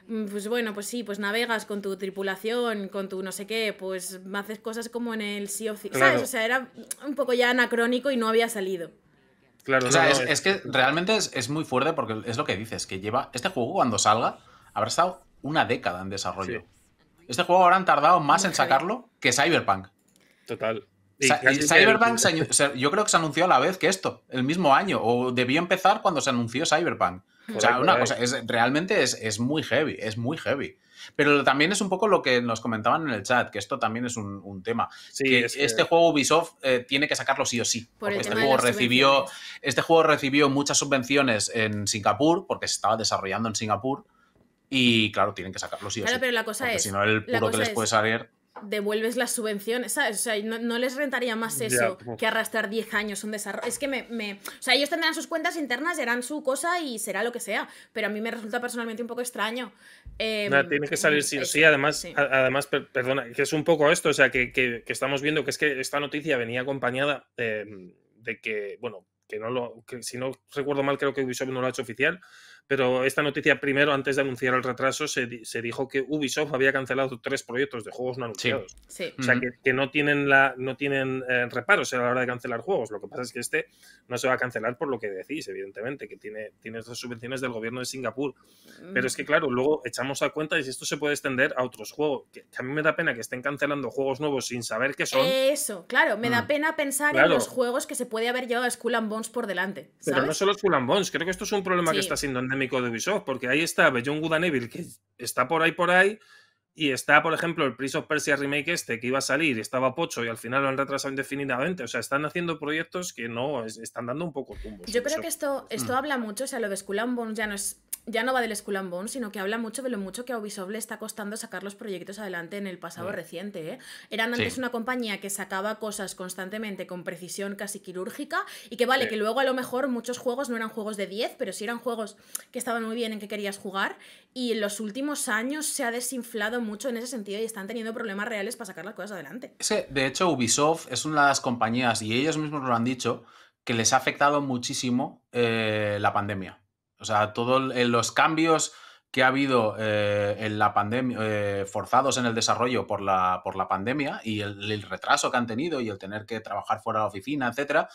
mm, pues bueno, pues sí, pues navegas con tu tripulación, con tu no sé qué, pues haces cosas como en el Sea of... ¿Sabes? O sea, era un poco ya anacrónico y no había salido. Claro, o sea, es, que realmente es, muy fuerte porque es lo que dices, que lleva. Este juego cuando salga habrá estado una década en desarrollo. Este juego ahora han tardado más en sacarlo que Cyberpunk. Total. Cyberpunk, yo creo que se anunció a la vez que esto, el mismo año, o debió empezar cuando se anunció Cyberpunk. o sea, una cosa, realmente es, muy heavy, es muy heavy. Pero también es un poco lo que nos comentaban en el chat, que esto también es un, tema. Sí, Este juego Ubisoft eh, tiene que sacarlo sí o sí. porque este recibió, este juego recibió muchas subvenciones en Singapur, porque se estaba desarrollando en Singapur. Y claro, tienen que sacarlos si pero la cosa es. Si no, el puro que les puede salir. Devuelves las subvenciones, O sea, no, les rentaría más eso que arrastrar 10 años un desarrollo. Es que me, O sea, ellos tendrán sus cuentas internas, harán su cosa y será lo que sea. Pero a mí me resulta personalmente un poco extraño. Em, tiene que salir sí o sí. Además, además perdona, que es un poco esto. O sea, que, que, estamos viendo que es que esta noticia venía acompañada de, em, de que, bueno, que no lo. si no recuerdo mal, creo que Ubisoft no lo ha hecho oficial pero esta noticia primero, antes de anunciar el retraso, se, se dijo que Ubisoft había cancelado tres proyectos de juegos no anunciados. O sea, que, que, no tienen, la, no tienen eh, reparos a la hora de cancelar juegos. Lo que pasa es que este no se va a cancelar por lo que decís, evidentemente, que tiene, tiene esas subvenciones del gobierno de Singapur. Pero es que, claro, luego echamos a cuenta si esto se puede extender a otros juegos. Que, a mí me da pena que estén cancelando juegos nuevos sin saber qué son. Eso, claro, me da mm. pena pensar en los juegos que se puede haber llevado a Skull and Bones por delante. Pero no solo Skull and Bones, creo que esto es un problema que está siendo mico de Ubisoft, porque ahí está Beyond Good and que está por ahí, por ahí, y está, por ejemplo, el Prince of Persia Remake este, que iba a salir, estaba pocho y al final lo han retrasado indefinidamente. O sea, están haciendo proyectos que no, están dando un poco tumbos. Yo creo que esto, esto mm. habla mucho, o sea, lo de Skull Bones ya no es ya no va del Skull and Bone, sino que habla mucho de lo mucho que a Ubisoft le está costando sacar los proyectos adelante en el pasado reciente. ¿eh? Eran antes una compañía que sacaba cosas constantemente con precisión casi quirúrgica y que vale, que luego a lo mejor muchos juegos no eran juegos de 10, pero sí eran juegos que estaban muy bien en que querías jugar y en los últimos años se ha desinflado mucho en ese sentido y están teniendo problemas reales para sacar las cosas adelante. de hecho, Ubisoft es una de las compañías, y ellos mismos lo han dicho, que les ha afectado muchísimo eh, la pandemia. O sea, todos eh, los cambios que ha habido eh, en la pandemia, eh, forzados en el desarrollo por la, pandemia y el, retraso que han tenido y el tener que trabajar fuera de la oficina, etcétera,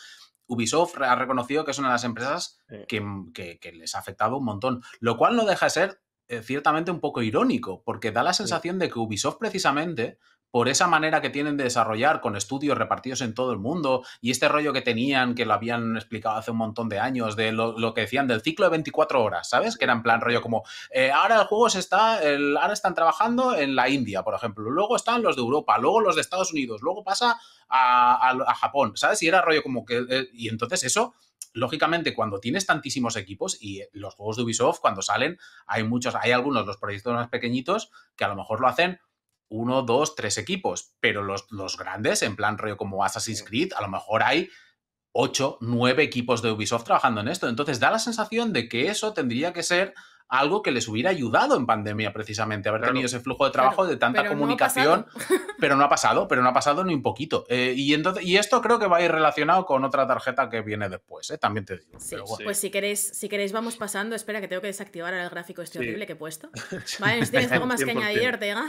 Ubisoft ha reconocido que es una de las empresas que, les ha afectado un montón, lo cual no deja de ser ciertamente un poco irónico, porque da la sensación de que Ubisoft precisamente por esa manera que tienen de desarrollar con estudios repartidos en todo el mundo y este rollo que tenían, que lo habían explicado hace un montón de años, de lo, que decían del ciclo de 24 horas, ¿sabes? Que era en plan rollo como, eh, ahora el juego se está, ahora están trabajando en la India, por ejemplo, luego están los de Europa, luego los de Estados Unidos, luego pasa a, Japón, ¿sabes? Y era rollo como que, eh, y entonces eso lógicamente, cuando tienes tantísimos equipos y los juegos de Ubisoft, cuando salen, hay muchos, hay algunos, los proyectos más pequeñitos, que a lo mejor lo hacen uno, dos, tres equipos, pero los, los grandes, en plan rollo como Assassin's Creed, a lo mejor hay ocho, nueve equipos de Ubisoft trabajando en esto. Entonces da la sensación de que eso tendría que ser algo que les hubiera ayudado en pandemia precisamente, haber tenido ese flujo de trabajo, de tanta comunicación, pero no ha pasado, pero no ha pasado ni un poquito. Eh, y, y esto creo que va a ir relacionado con otra tarjeta que viene después, eh, también te digo. Pues si queréis, si queréis vamos pasando, espera que tengo que desactivar el gráfico este horrible que he puesto. Vale, tienes algo más que añadir, Ortega.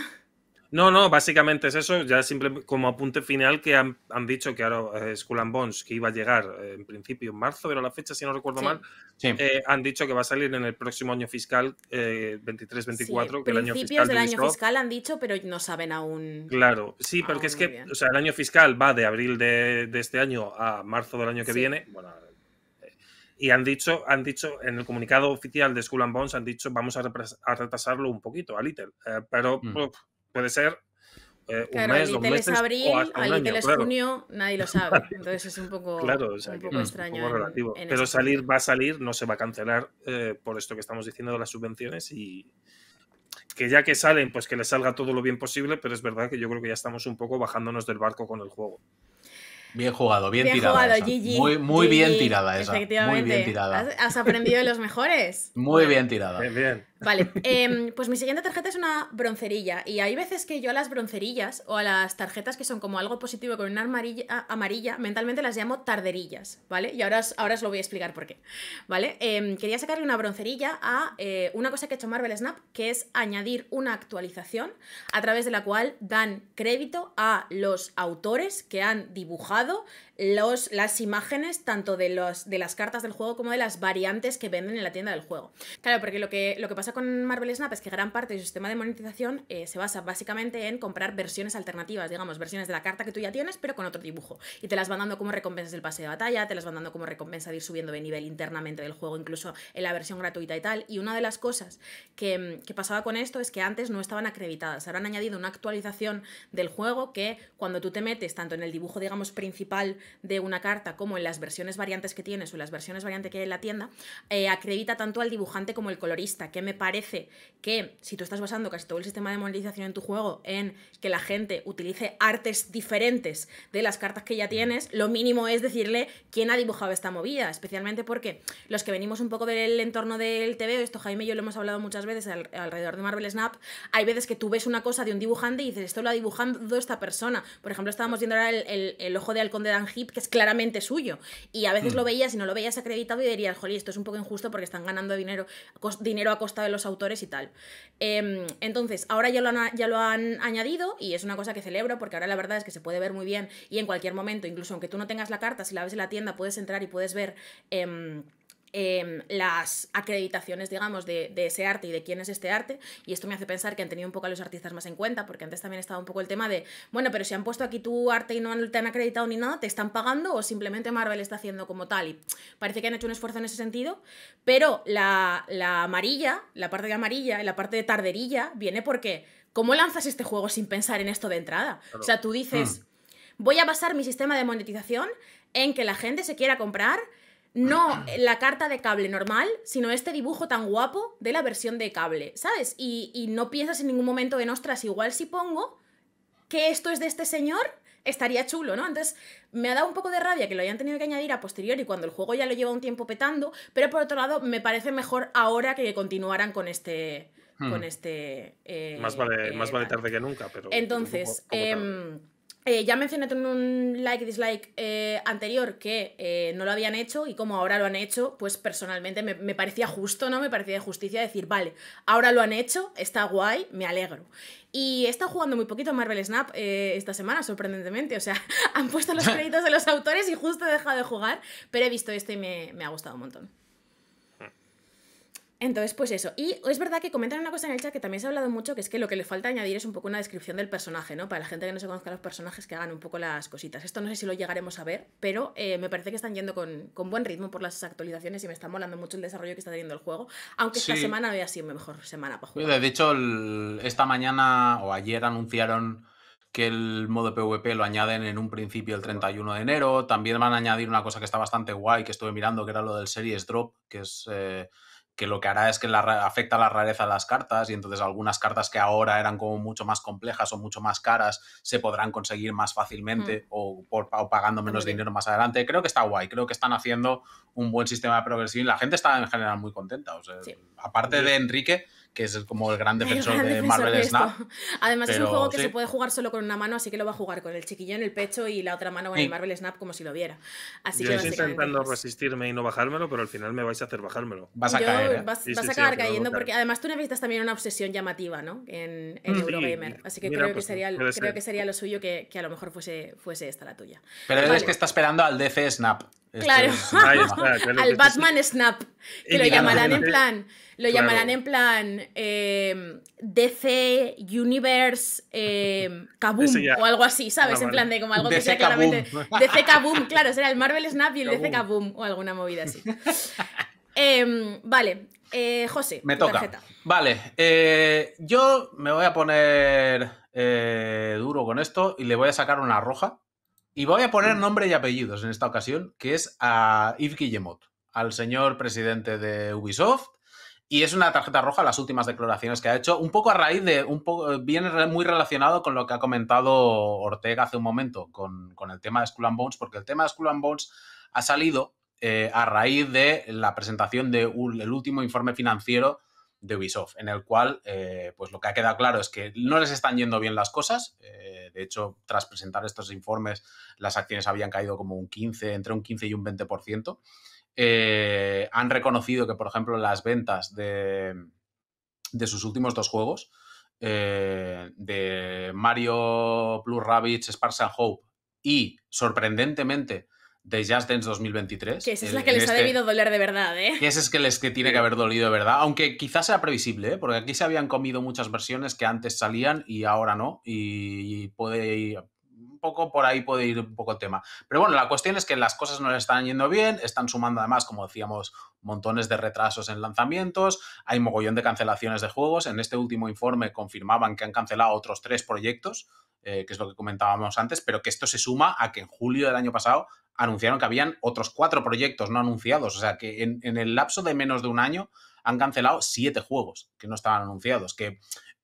No, no, básicamente es eso. Ya simple como apunte final que han, dicho que ahora eh, school and Bones, que iba a llegar eh, en principio en marzo, pero la fecha, si no recuerdo mal, eh, han dicho que va a salir en el próximo año fiscal 23-24, el año fiscal. del año fiscal han dicho, pero no saben aún. Claro, sí, ah, porque es que el año fiscal va de abril de, este año a marzo del año que viene. y han dicho, han dicho en el comunicado oficial de School and Bones, han dicho vamos a, retrasarlo un poquito, a Little, pero. Mm puede ser eh, claro, ah, un mes, dos meses, abril, o hasta un año, junio, nadie lo sabe. Entonces es un poco, extraño. Pero salir va a salir, no se va a cancelar eh, por esto que estamos diciendo de las subvenciones y, que ya que salen, pues que les salga todo lo bien posible, pero es verdad que yo creo que ya estamos un poco bajándonos del barco con el juego. Bien jugado, bien, bien Jugado, Gigi, muy, muy bien tirada esa. Efectivamente. Muy bien tirada. ¿Has, aprendido de los mejores? Muy bien tirada. Bien, bien. Vale, em, pues mi siguiente tarjeta es una broncerilla. Y hay veces que yo a las broncerillas o a las tarjetas que son como algo positivo con una amarilla, ah, amarilla mentalmente las llamo tarderillas, ¿vale? Y ahora os, ahora os lo voy a explicar por qué, ¿vale? Em, quería sacarle una broncerilla a eh, una cosa que ha hecho Marvel Snap, que es añadir una actualización a través de la cual dan crédito a los autores que han dibujado las imágenes tanto de, de las cartas del juego como de las variantes que venden en la tienda del juego. Claro, porque lo que, pasa con Marvel Snap es que gran parte del sistema de monetización eh, se basa básicamente en comprar versiones alternativas, digamos, versiones de la carta que tú ya tienes, pero con otro dibujo. Y te las van dando como recompensas del pase de batalla, te las van dando como recompensa de ir subiendo de nivel internamente del juego, incluso en la versión gratuita y tal. Y una de las cosas que, que pasaba con esto es que antes no estaban acreditadas. Ahora han añadido una actualización del juego que cuando tú te metes tanto en el dibujo, digamos, principal, de una carta como en las versiones variantes que tienes o las versiones variantes que hay en la tienda, eh, acredita tanto al dibujante como al colorista, que me parece que si tú estás basando casi todo el sistema de monetización en tu juego en que la gente utilice artes diferentes de las cartas que ya tienes, lo mínimo es decirle quién ha dibujado esta movida, especialmente porque los que venimos un poco del entorno del TV, esto Jaime y yo lo hemos hablado muchas veces alrededor de Marvel Snap, hay veces que tú ves una cosa de un dibujante y dices, esto lo ha dibujado esta persona. Por ejemplo, estábamos viendo ahora el, ojo de halcón de que es claramente suyo. Y a veces lo mm. veías y no lo veías acreditado y dirías, jolí, esto es un poco injusto porque están ganando dinero, dinero a costa de los autores y tal. Em, entonces, ahora ya lo, han, ya lo han añadido y es una cosa que celebro porque ahora la verdad es que se puede ver muy bien y en cualquier momento, incluso aunque tú no tengas la carta, si la ves en la tienda puedes entrar y puedes ver... Em, Em, las acreditaciones, digamos, de, ese arte y de quién es este arte. Y esto me hace pensar que han tenido un poco a los artistas más en cuenta, porque antes también estaba un poco el tema de, bueno, pero si han puesto aquí tu arte y no te han acreditado ni nada, ¿te están pagando o simplemente Marvel está haciendo como tal? Y parece que han hecho un esfuerzo en ese sentido, pero la, amarilla, la parte de amarilla y la parte de tarderilla viene porque, ¿cómo lanzas este juego sin pensar en esto de entrada? O sea, tú dices... Hmm. voy a basar mi sistema de monetización en que la gente se quiera comprar no la carta de cable normal, sino este dibujo tan guapo de la versión de cable, ¿sabes? Y, no piensas en ningún momento en, ostras, igual si pongo que esto es de este señor, estaría chulo, ¿no? Entonces, me ha dado un poco de rabia que lo hayan tenido que añadir a posteriori cuando el juego ya lo lleva un tiempo petando, pero por otro lado, me parece mejor ahora que continuaran con este. Con hmm. este. Eh, más, vale, eh, más vale tarde que nunca, pero. Entonces. Eh, ya mencioné en un like-dislike eh, anterior que eh, no lo habían hecho y como ahora lo han hecho, pues personalmente me, parecía justo, ¿no? Me parecía de justicia decir, vale, ahora lo han hecho, está guay, me alegro. Y he estado jugando muy poquito a Marvel Snap esta semana, sorprendentemente. O sea, han puesto los créditos de los autores y justo he dejado de jugar, pero he visto esto y me, me ha gustado un montón. Entonces, pues eso. Y es verdad que comentan una cosa en el chat que también se ha hablado mucho, que es que lo que le falta añadir es un poco una descripción del personaje, ¿no? Para la gente que no se conozca los personajes, que hagan un poco las cositas. Esto no sé si lo llegaremos a ver, pero eh, me parece que están yendo con, buen ritmo por las actualizaciones y me está molando mucho el desarrollo que está teniendo el juego. Aunque esta semana había sido mejor semana para jugar. De hecho, esta mañana o ayer anunciaron que el modo PvP lo añaden en un principio el 31 de enero. También van a añadir una cosa que está bastante guay, que estuve mirando, que era lo del Series Drop, que es... Eh, que lo que hará es que la, afecta la rareza de las cartas y entonces algunas cartas que ahora eran como mucho más complejas o mucho más caras se podrán conseguir más fácilmente mm. o, pagando menos dinero más adelante. Creo que está guay, creo que están haciendo un buen sistema de progresión y la gente está en general muy contenta. Aparte de Enrique, que es como el gran defensor, de Marvel Snap. Además, es un juego que se puede jugar solo con una mano, así que lo va a jugar con el chiquillo en el pecho y la otra mano con el Marvel Snap como si lo viera. Así estoy intentando resistirme y no bajármelo, pero al final me vais a hacer bajármelo. Vas a caer. ¿eh? Vas, a acabar cayendo, porque además tú necesitas también una obsesión llamativa, ¿no? En, Eurogamer. Así que, creo, que pues, sería, creo que sería lo suyo que, a lo mejor fuese, fuese esta la tuya. Pero es que está esperando al DC Snap. Este claro, al Batman Snap, que lo llamarán en plan. Lo llamarán en plan em, DC Universe em, Kaboom o algo así, ¿sabes? en plan de como algo que sea claramente. DC Kaboom, claro, será el Marvel Snap y el DC Kaboom o alguna movida así. Em, vale, eh, José. Me toca. Tarjeta. Vale, eh, yo me voy a poner eh, duro con esto y le voy a sacar una roja. Y voy a poner nombre y apellidos en esta ocasión, que es a Yves Guillemot, al señor presidente de Ubisoft, y es una tarjeta roja las últimas declaraciones que ha hecho, un poco a raíz de, un poco, eh, viene muy relacionado con lo que ha comentado Ortega hace un momento, con, con el tema de Skull and Bones, porque el tema de Skull and Bones ha salido eh, a raíz de la presentación del el último informe financiero de Ubisoft, en el cual eh, pues lo que ha quedado claro es que no les están yendo bien las cosas. de hecho, tras presentar estos informes, las acciones habían caído como un 15, entre un 15 y un 20%. Eh, han reconocido que, por ejemplo, las ventas de, sus últimos dos juegos, eh, de Mario Plus Rabbits, Sparks Hope y, sorprendentemente, de Just Dance 2023. Que esa es eh, la que les ha este debido doler de verdad, ¿eh? Que esa es que les tiene que haber dolido de verdad. Aunque quizás sea previsible, porque aquí se habían comido muchas versiones que antes salían y ahora no. Y puede, poco por ahí puede ir un poco el tema. Pero bueno, la cuestión es que las cosas no están yendo bien, están sumando además, como decíamos, montones de retrasos en lanzamientos, hay mogollón de cancelaciones de juegos. En este último informe confirmaban que han cancelado otros tres proyectos, eh, que es lo que comentábamos antes, pero que esto se suma a que en julio del año pasado anunciaron que habían otros cuatro proyectos no anunciados. O sea que en, en el lapso de menos de un año han cancelado siete juegos que no estaban anunciados. Que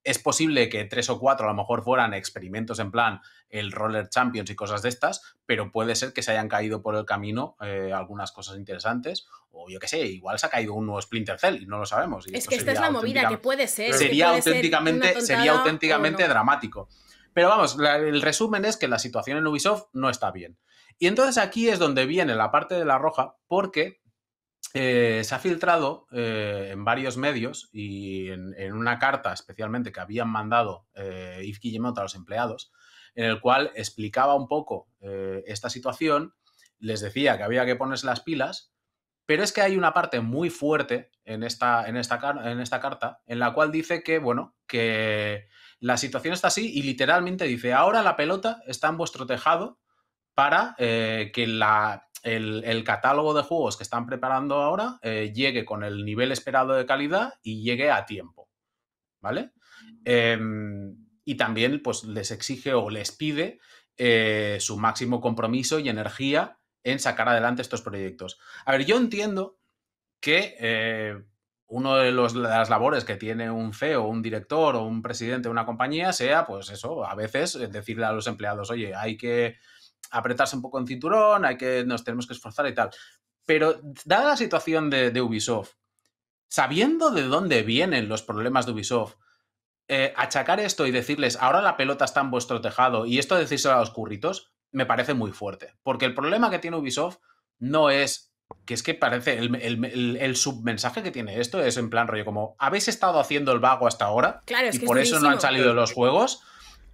es posible que tres o cuatro a lo mejor fueran experimentos en plan el Roller Champions y cosas de estas, pero puede ser que se hayan caído por el camino eh, algunas cosas interesantes, o yo qué sé, igual se ha caído un nuevo Splinter Cell y no lo sabemos. es que esta es la movida, que puede ser. Sería auténticamente, dramático. Pero vamos, el resumen es que la situación en Ubisoft no está bien. Y entonces aquí es donde viene la parte de la roja, porque eh, se ha filtrado eh, en varios medios y en, una carta especialmente que habían mandado eh, Yves Guillemot a los empleados, en el cual explicaba un poco esta situación, les decía que había que ponerse las pilas, pero es que hay una parte muy fuerte en esta, en esta, en esta carta en la cual dice que, bueno, que la situación está así y literalmente dice, ahora la pelota está en vuestro tejado para que la el, catálogo de juegos que están preparando ahora eh, llegue con el nivel esperado de calidad y llegue a tiempo. ¿Vale? Mm. Em, y también pues, les exige o les pide eh, su máximo compromiso y energía en sacar adelante estos proyectos. A ver, yo entiendo que eh, uno de las labores que tiene un CEO, un director o un presidente de una compañía sea, pues eso, a veces decirle a los empleados, oye, hay que apretarse un poco en cinturón, hay que, nos tenemos que esforzar y tal. Pero dada la situación de, Ubisoft, sabiendo de dónde vienen los problemas de Ubisoft, eh, achacar esto y decirles, ahora la pelota está en vuestro tejado y esto decírselo a los curritos, me parece muy fuerte. Porque el problema que tiene Ubisoft no es que es que parece el, sub mensaje que tiene esto es en plan rollo como habéis estado haciendo el vago hasta ahora y por eso no han salido los eh, juegos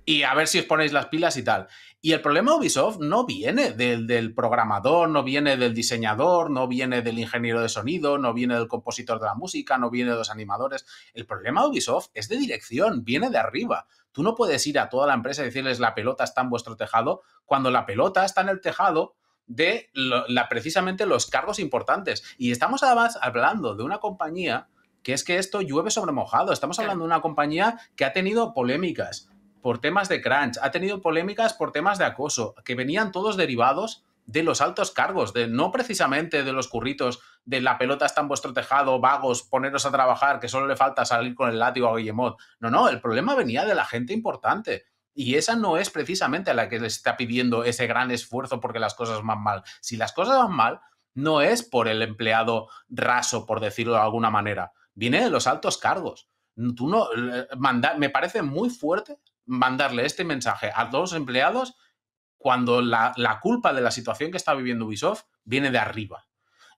y a ver si os ponéis las pilas y tal. Y el problema Ubisoft no viene del, programador, no viene del diseñador, no viene del ingeniero de sonido, no viene del compositor de la música, no viene de los animadores. El problema Ubisoft es de dirección, viene de arriba. Tú no puedes ir a toda la empresa y decirles la pelota está en vuestro tejado cuando la pelota está en el tejado de la, precisamente los cargos importantes. Y estamos además hablando de una compañía que es que esto llueve sobre mojado. Estamos hablando de una compañía que ha tenido polémicas por temas de crunch, ha tenido polémicas por temas de acoso, que venían todos derivados de los altos cargos, de no precisamente de los curritos, de la pelota está en vuestro tejado, vagos, poneros a trabajar, que solo le falta salir con el látigo a Guillemot. No, no, el problema venía de la gente importante. Y esa no es precisamente la que le está pidiendo ese gran esfuerzo porque las cosas van mal. Si las cosas van mal, no es por el empleado raso, por decirlo de alguna manera. Viene de los altos cargos. Tú no, eh, me parece muy fuerte mandarle este mensaje a dos empleados cuando la, culpa de la situación que está viviendo Ubisoft viene de arriba.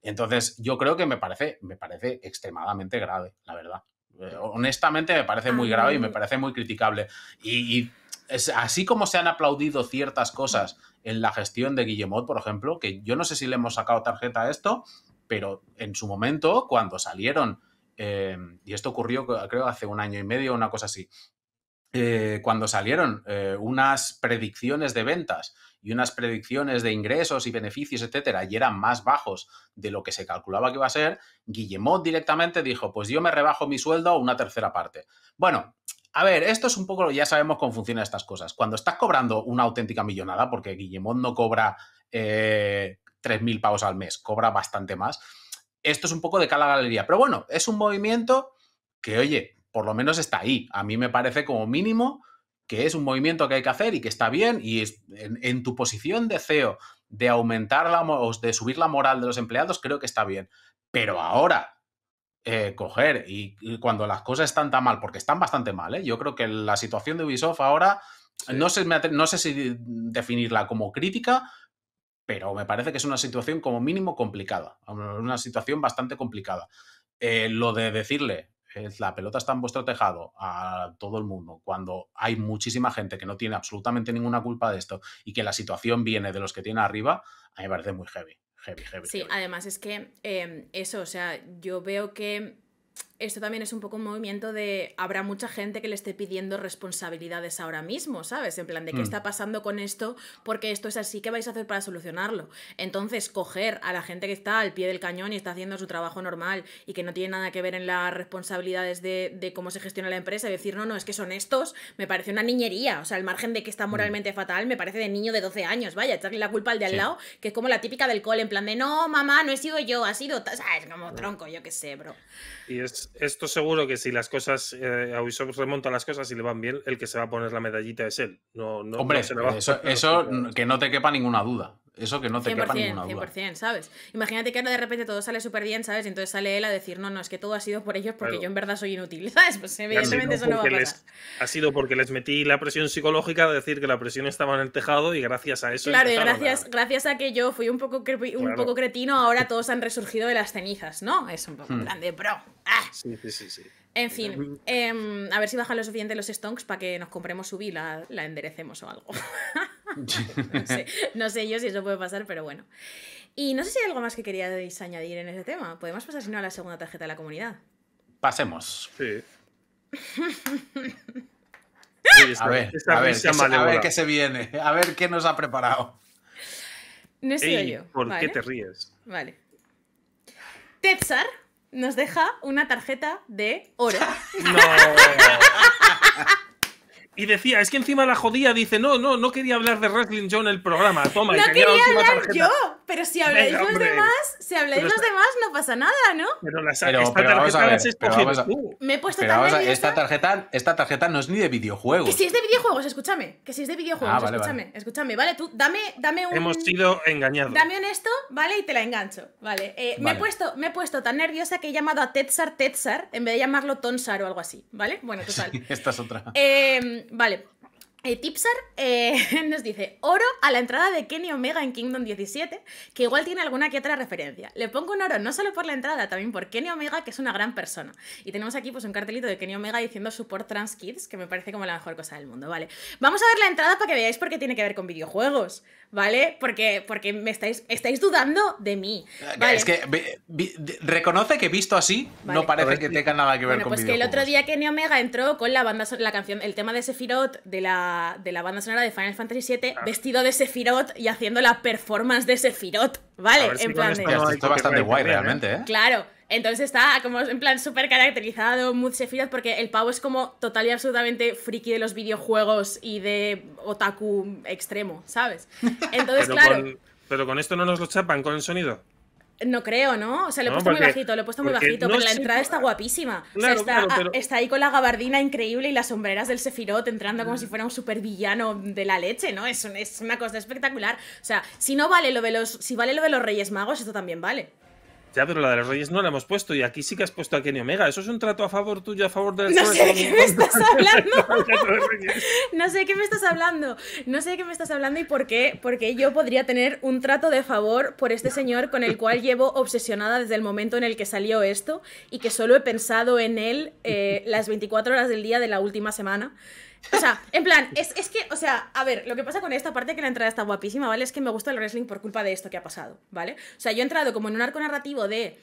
Entonces, yo creo que me parece, me parece extremadamente grave, la verdad. Eh, honestamente, me parece muy grave y me parece muy criticable. Y, es, así como se han aplaudido ciertas cosas en la gestión de Guillemot, por ejemplo, que yo no sé si le hemos sacado tarjeta a esto, pero en su momento, cuando salieron, eh, y esto ocurrió creo hace un año y medio, una cosa así, eh, cuando salieron eh, unas predicciones de ventas y unas predicciones de ingresos y beneficios, etcétera, y eran más bajos de lo que se calculaba que iba a ser, Guillemot directamente dijo: Pues yo me rebajo mi sueldo a una tercera parte. Bueno, a ver, esto es un poco, ya sabemos cómo funcionan estas cosas. Cuando estás cobrando una auténtica millonada, porque Guillemot no cobra 3.000 eh, pavos al mes, cobra bastante más. Esto es un poco de cala galería. Pero bueno, es un movimiento que, oye, por lo menos está ahí. A mí me parece como mínimo que es un movimiento que hay que hacer y que está bien y en, tu posición de CEO de aumentar la, o de subir la moral de los empleados creo que está bien. Pero ahora eh, coger y, cuando las cosas están tan mal, porque están bastante mal, ¿eh? yo creo que la situación de Ubisoft ahora, no, sé, no sé si definirla como crítica, pero me parece que es una situación como mínimo complicada, una situación bastante complicada. Eh, lo de decirle la pelota está en vuestro tejado a todo el mundo, cuando hay muchísima gente que no tiene absolutamente ninguna culpa de esto y que la situación viene de los que tienen arriba, a mí me parece muy heavy, heavy, heavy. Sí, además es que em, eso, o sea, yo veo que esto también es un poco un movimiento de habrá mucha gente que le esté pidiendo responsabilidades ahora mismo, ¿sabes? En plan de qué mm. está pasando con esto, porque esto es así, ¿qué vais a hacer para solucionarlo? Entonces, coger a la gente que está al pie del cañón y está haciendo su trabajo normal y que no tiene nada que ver en las responsabilidades de, cómo se gestiona la empresa y decir, no, no, es que son estos, me parece una niñería, o sea, al margen de que está mm. moralmente fatal, me parece de niño de 12 años, vaya, echarle la culpa al de al lado, que es como la típica del cole, en plan de, no, mamá, no he sido yo, ha sido, o sea, es como tronco, yo qué sé, bro. Y es, esto seguro que si las cosas, eh, a Ubisoft remontan las cosas y le van bien, el que se va a poner la medallita es él. Hombre, eso que no te quepa ninguna duda. Eso que no te 100%, quepa ninguna duda. 100%, ¿sabes? Imagínate que ahora de repente todo sale súper bien, ¿sabes? Y entonces sale él a decir, no, no, es que todo ha sido por ellos porque yo en verdad soy inútil, Pues evidentemente eso no va a pasar. ha sido porque les metí la presión psicológica de decir que la presión estaba en el tejado y gracias a eso. Claro, y gracias, a... gracias a que yo fui un poco, un poco cretino, ahora todos han resurgido de las cenizas, ¿no? Es un poco grande, hmm. bro. Ah". Sí, sí, sí. En fin, em, a ver si bajan lo suficiente los stonks para que nos compremos su y la, la enderecemos o algo. no, sé, yo si eso puede pasar, pero bueno. Y no sé si hay algo más que queríais añadir en ese tema. Podemos pasar, si no, a la segunda tarjeta de la comunidad. Pasemos. Sí. a ver, a ver, qué se viene, a ver qué nos ha preparado. No he yo. ¿Por qué te ríes? Vale. Tetsar nos deja una tarjeta de oro. no y decía, es que encima la jodía, dice, no, no, no quería hablar de wrestling John en el programa, toma. No quería hablar yo, pero si habláis de los demás, si habláis los demás no pasa nada, ¿no? Pero, la, esta tarjeta Me he puesto esta, tarjeta, esta tarjeta no es ni de videojuegos. Que si es de videojuegos, escúchame, que si es de videojuegos, ah, escúchame, escúchame, vale, tú dame, dame un... Hemos sido engañados. Dame un esto, vale, y te la engancho, vale. Eh, me, he puesto, me he puesto tan nerviosa que he llamado a Tetsar Tetsar en vez de llamarlo Tonsar o algo así, ¿vale? Bueno, total. esta es otra. Eh, vale. Eh, Tipsar eh, nos dice, oro a la entrada de Kenny Omega en Kingdom 17, que igual tiene alguna que otra referencia. Le pongo un oro no solo por la entrada, también por Kenny Omega, que es una gran persona. Y tenemos aquí pues un cartelito de Kenny Omega diciendo support trans kids, que me parece como la mejor cosa del mundo, ¿vale? Vamos a ver la entrada para que veáis por qué tiene que ver con videojuegos. ¿vale? Porque, porque me estáis, estáis dudando de mí. Eh, es que reconoce que visto así no parece que tenga nada que ver bueno, con Pues que el otro día que Omega entró con la banda la canción, el tema de Sephiroth de la, de la banda sonora de Final Fantasy VII, ah. vestido de Sephiroth y haciendo la performance de Sephiroth, ¿vale? en plan esto, esto, bastante guay ¿eh? realmente, ¿eh? Claro. Entonces está como en plan súper caracterizado, Mood Sephiroth, porque el pavo es como total y absolutamente friki de los videojuegos y de otaku extremo, ¿sabes? Entonces, claro. pero con esto no nos lo chapan, con el sonido. No creo, ¿no? O sea, lo he puesto muy bajito, lo he puesto muy bajito, pero la entrada está guapísima. o sea, está, ahí con la gabardina increíble y las sombreras del Sefirot entrando como si fuera un villano de la leche, ¿no? Es, es una cosa espectacular. O sea, si no vale lo de los. Si vale lo de los Reyes Magos, esto también vale. Ya, pero la de los Reyes no la hemos puesto y aquí sí que has puesto a Kenny Omega. ¿Eso es un trato a favor tuyo, a favor de No sé qué me estás hablando. no sé de qué me estás hablando. No sé de qué me estás hablando y por qué. Porque yo podría tener un trato de favor por este señor con el cual llevo obsesionada desde el momento en el que salió esto y que solo he pensado en él eh, las 24 horas del día de la última semana. O sea, en plan, es, que, o sea, a ver, lo que pasa con esta parte que la entrada está guapísima, ¿vale? Es que me gusta el wrestling por culpa de esto que ha pasado, ¿vale? O sea, yo he entrado como en un arco narrativo de,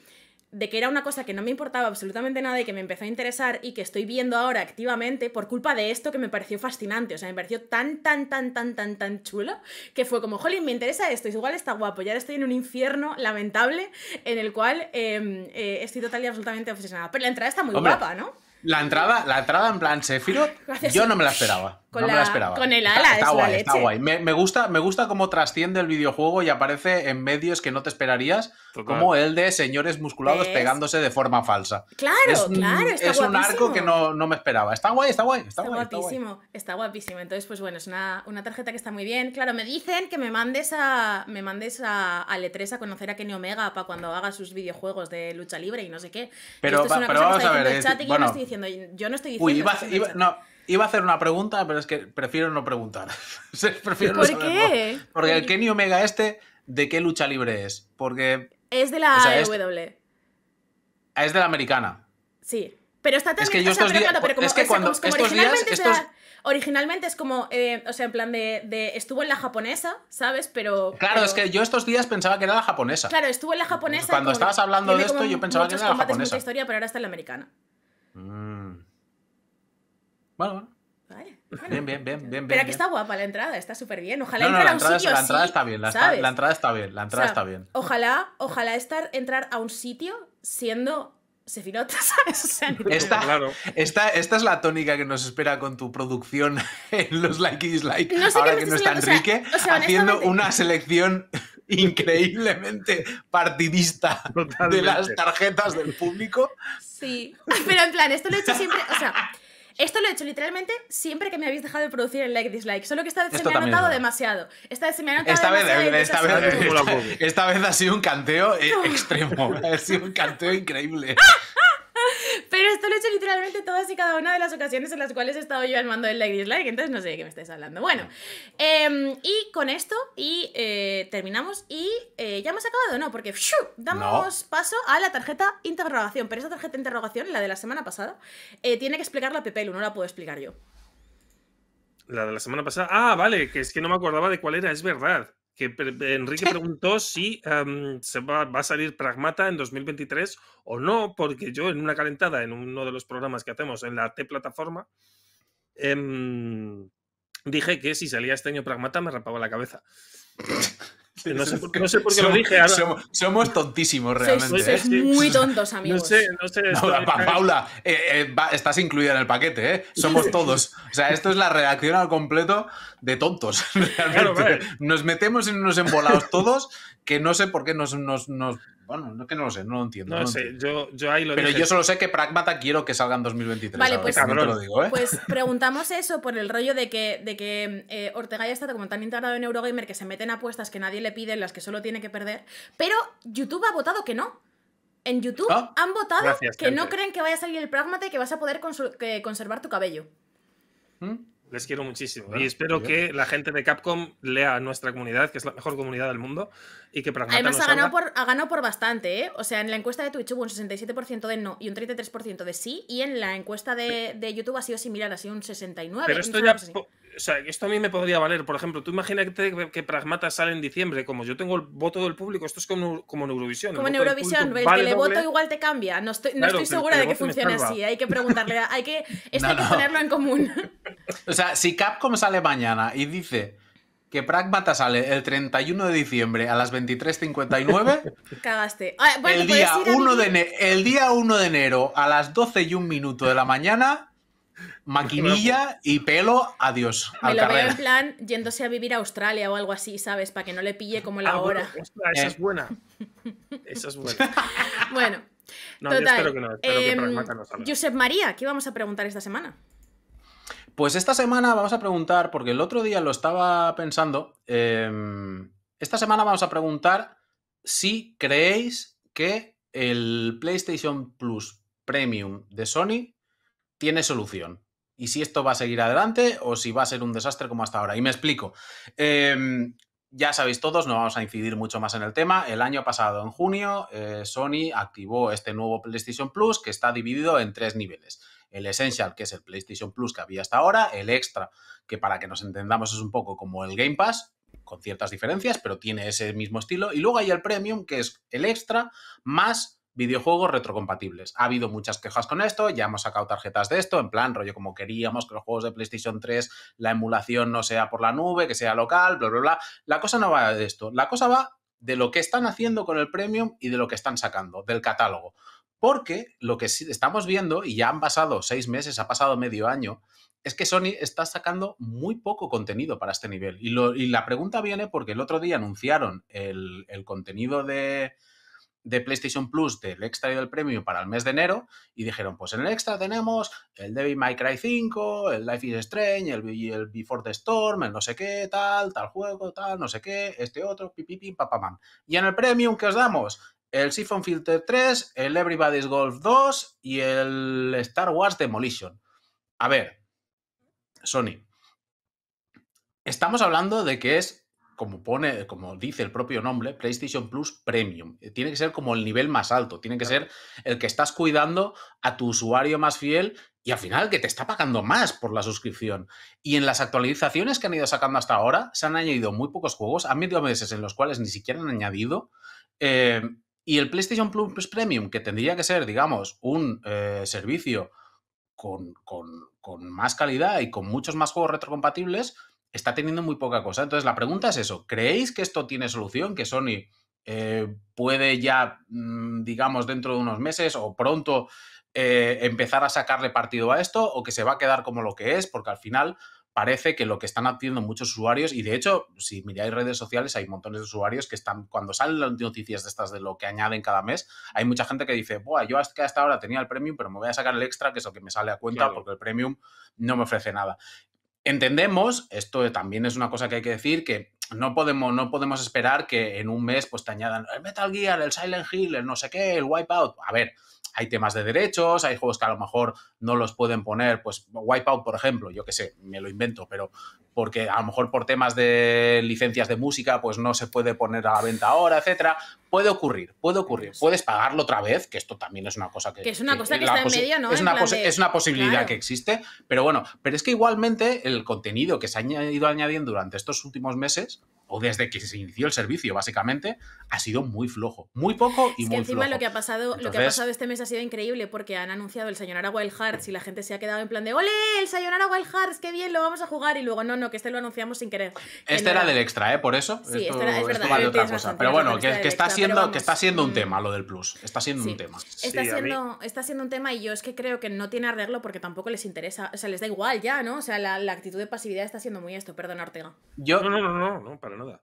de que era una cosa que no me importaba absolutamente nada y que me empezó a interesar y que estoy viendo ahora activamente por culpa de esto que me pareció fascinante. O sea, me pareció tan, tan, tan, tan, tan, tan chulo que fue como, jolín, me interesa esto, igual está guapo. Y ahora estoy en un infierno lamentable en el cual em, eh, estoy total y absolutamente obsesionada. Pero la entrada está muy guapa, ¿no? la entrada, la entrada en plan Sefirot, yo no me la esperaba con, no me esperaba. con el ala. guay, está guay. Me, gusta, me gusta cómo trasciende el videojuego y aparece en medios que no te esperarías, como el de señores musculados pegándose de forma falsa. Claro, claro. Está es un arco que no, me esperaba. Está guay, está guay. Está, está guapísimo, está, guapísimo. Entonces, pues bueno, es una, tarjeta que está muy bien. Claro, me dicen que me mandes a me mandes a, a Letres a conocer a Kenny Omega para cuando haga sus videojuegos de lucha libre y no sé qué. Pero, pero vamos a ver. bueno, yo no estoy diciendo. Yo no estoy diciendo uy, iba, iba, Iba a hacer una pregunta, pero es que prefiero no preguntar. ¿Por qué? Porque el Kenny Omega este, ¿de qué lucha libre es? Porque... Es de la o es, de la americana. Sí. Pero está también... Es que yo pero, como, es que cuando estos días... originalmente es como... Eh, o sea, en plan de, Estuvo en la japonesa, ¿sabes? Pero... Claro, es que yo estos días pensaba que era la japonesa. Claro, estuvo en la japonesa. Cuando estabas hablando de esto, yo pensaba que era la japonesa. historia, pero ahora está en la americana. Mm. Bueno, bueno. Vale. bien, bien, bien, bien. Pero que está guapa la entrada, está súper bien. Ojalá entrar a un sitio. La entrada está bien, la, entrada está bien, la entrada está bien. Ojalá, ojalá estar, entrar a un sitio siendo Sefirot, ¿sabes? esta, claro. esta, es la tónica que nos espera con tu producción en los like y dislike. ahora que no está Enrique, haciendo una selección increíblemente partidista de las tarjetas del público. Sí, pero en plan, esto lo he hecho siempre. O sea, esto lo he hecho literalmente siempre que me habéis dejado de producir el like dislike. Solo que esta vez se me ha notado demasiado. Esta vez se me ha notado esta eh, esta, vez, ha sido un canteo extremo. Ha sido un canteo increíble. Pero esto lo he hecho literalmente todas y cada una de las ocasiones en las cuales he estado yo al mando del like dislike, entonces no sé de qué me estáis hablando. Bueno, em, y con esto y eh, terminamos y eh, ya hemos acabado, ¿no? Porque damos paso a la tarjeta interrogación, pero esa tarjeta interrogación, la de la semana pasada, eh, tiene que explicarla Pepelu, no la puedo explicar yo. La de la semana pasada. Ah, vale, que es que no me acordaba de cuál era, es verdad que eh, Enrique preguntó si se va, a salir Pragmata en 2023 o no, porque yo en una calentada, en uno de los programas que hacemos en la T-Plataforma, em, dije que si salía este año Pragmata me rapaba la cabeza no, sé por qué, lo dije. Somos, tontísimos realmente. Sois, ¿eh? muy tontos, amigos. No sé, no sé. Paula, eh, eh, estás incluida en el paquete, ¿eh? Somos todos. O sea, esto es la reacción al completo de tontos. Nos metemos en unos embolados todos que no sé por qué nos bueno, no que no lo sé, no lo entiendo. No, sé, Yo, ahí lo Pero yo solo sé que Pragmata quiero que salga en 2023. Vale, pues, lo digo, ¿eh? pues preguntamos eso por el rollo de que, de que eh, Ortega ya está como tan integrado en Eurogamer que se meten apuestas que nadie le pide, las que solo tiene que perder. Pero YouTube ha votado que no. En YouTube ah, han votado que no creen que vaya a salir el Pragmata y que vas a poder conservar tu cabello. ¿Mm? Les quiero muchísimo. y espero que la gente de Capcom lea nuestra comunidad, que es la mejor comunidad del mundo, y que Pragmata Además, ha, ganado por, bastante, ¿eh? O sea, en la encuesta de Twitch hubo un 67% de no y un 33% de sí, y en la encuesta de, de, YouTube ha sido similar, ha sido un 69%. Pero esto ya. O sea, esto a mí me podría valer. Por ejemplo, tú imagínate que, Pragmata sale en diciembre, como yo tengo el voto del público, esto es como, como en Eurovisión. Como en Eurovisión, el, que le voto igual te cambia. No estoy, no estoy segura de que funcione así, hay que preguntarle, hay que. Esto hay que tenerlo ponerlo en común. sea, si Capcom sale mañana y dice que Pragmata sale el 31 de diciembre a las 23.59. Cagaste. el, día 1 de enero, el día de enero a las 12 y un minuto de la mañana, maquinilla pues- y pelo, adiós. Me lo veo en plan yéndose a vivir a Australia o algo así, ¿sabes? Para que no le pille como la ah, hora. Pues, esa es eh. buena. Esa es buena. bueno. total, que em, Josep María, ¿qué vamos a preguntar esta semana? Pues esta semana vamos a preguntar, porque el otro día lo estaba pensando, em, esta semana vamos a preguntar si creéis que el PlayStation Plus Premium de Sony tiene solución. Y si esto va a seguir adelante o si va a ser un desastre como hasta ahora. Y me explico. Em, ya sabéis todos, no vamos a incidir mucho más en el tema. El año pasado, en junio, eh, Sony activó este nuevo PlayStation Plus que está dividido en tres niveles el Essential, que es el PlayStation Plus que había hasta ahora, el Extra, que para que nos entendamos es un poco como el Game Pass, con ciertas diferencias, pero tiene ese mismo estilo, y luego hay el Premium, que es el Extra más videojuegos retrocompatibles. Ha habido muchas quejas con esto, ya hemos sacado tarjetas de esto, en plan rollo como queríamos que los juegos de PlayStation 3, la emulación no sea por la nube, que sea local, bla, bla, bla. La cosa no va de esto, la cosa va de lo que están haciendo con el premium y de lo que están sacando, del catálogo. Porque lo que estamos viendo, y ya han pasado seis meses, ha pasado medio año, es que Sony está sacando muy poco contenido para este nivel. Y, la pregunta viene porque el otro día anunciaron el, contenido de, PlayStation Plus del extra y del premio para el mes de enero y dijeron, pues en el extra tenemos el Devil May Cry 5, el Life is Strange, el, Before the Storm, el no sé qué, tal, tal juego, tal, no sé qué, este otro, pipipim, papamán. Y en el premium, ¿qué os damos? el Siphon Filter 3, el Everybody's Golf 2 y el Star Wars Demolition. A ver, Sony, estamos hablando de que es, como pone, como dice el propio nombre, PlayStation Plus Premium. Tiene que ser como el nivel más alto, tiene que ser el que estás cuidando a tu usuario más fiel y al final que te está pagando más por la suscripción. Y en las actualizaciones que han ido sacando hasta ahora, se han añadido muy pocos juegos, han metido meses en los cuales ni siquiera han añadido. Eh, y el PlayStation Plus Premium, que tendría que ser, digamos, un eh, servicio con, más calidad y con muchos más juegos retrocompatibles, está teniendo muy poca cosa. Entonces la pregunta es eso, ¿creéis que esto tiene solución? ¿Que Sony eh, puede ya, mm, digamos, dentro de unos meses o pronto eh, empezar a sacarle partido a esto? ¿O que se va a quedar como lo que es? Porque al final parece que lo que están haciendo muchos usuarios, y de hecho, si miráis redes sociales, hay montones de usuarios que están, cuando salen las noticias de estas de lo que añaden cada mes, hay mucha gente que dice, Buah, yo hasta, hasta ahora tenía el premium, pero me voy a sacar el extra, que es lo que me sale a cuenta, porque el premium no me ofrece nada. Entendemos, esto también es una cosa que hay que decir, que no podemos, no podemos esperar que en un mes pues te añadan el Metal Gear, el Silent Hill, el no sé qué, el Wipeout. A ver, hay temas de derechos, hay juegos que a lo mejor no los pueden poner, pues Wipeout, por ejemplo, yo que sé, me lo invento, pero porque a lo mejor por temas de licencias de música, pues no se puede poner a la venta ahora, etcétera. Puede ocurrir, puede ocurrir. Puedes pagarlo otra vez, que esto también es una cosa que. Que es una cosa que está en medio, ¿no? Es, una posibilidad que existe, pero bueno, pero es que igualmente el contenido que se ha ido añadiendo durante estos últimos meses o desde que se inició el servicio, básicamente, ha sido muy flojo. Muy poco y encima flojo. Lo que, ha pasado, lo que ha pasado este mes ha sido increíble porque han anunciado el Sayonara Wild Hearts y la gente se ha quedado en plan de ¡Ole! ¡El Sayonara Wild Hearts! ¡Qué bien! Lo vamos a jugar. Y luego, no, no, que este lo anunciamos sin querer. Este era, del extra, ¿eh? Por eso. esto, es pero bueno, que, está siendo, que está siendo un mm. tema lo del Plus. Está siendo un tema. Está, siendo, un tema y yo es que creo que no tiene arreglo porque tampoco les interesa. O sea, les da igual ya, ¿no? O sea, la, actitud de pasividad está siendo muy esto. perdón, Ortega. Yo... No, no, no, no, no o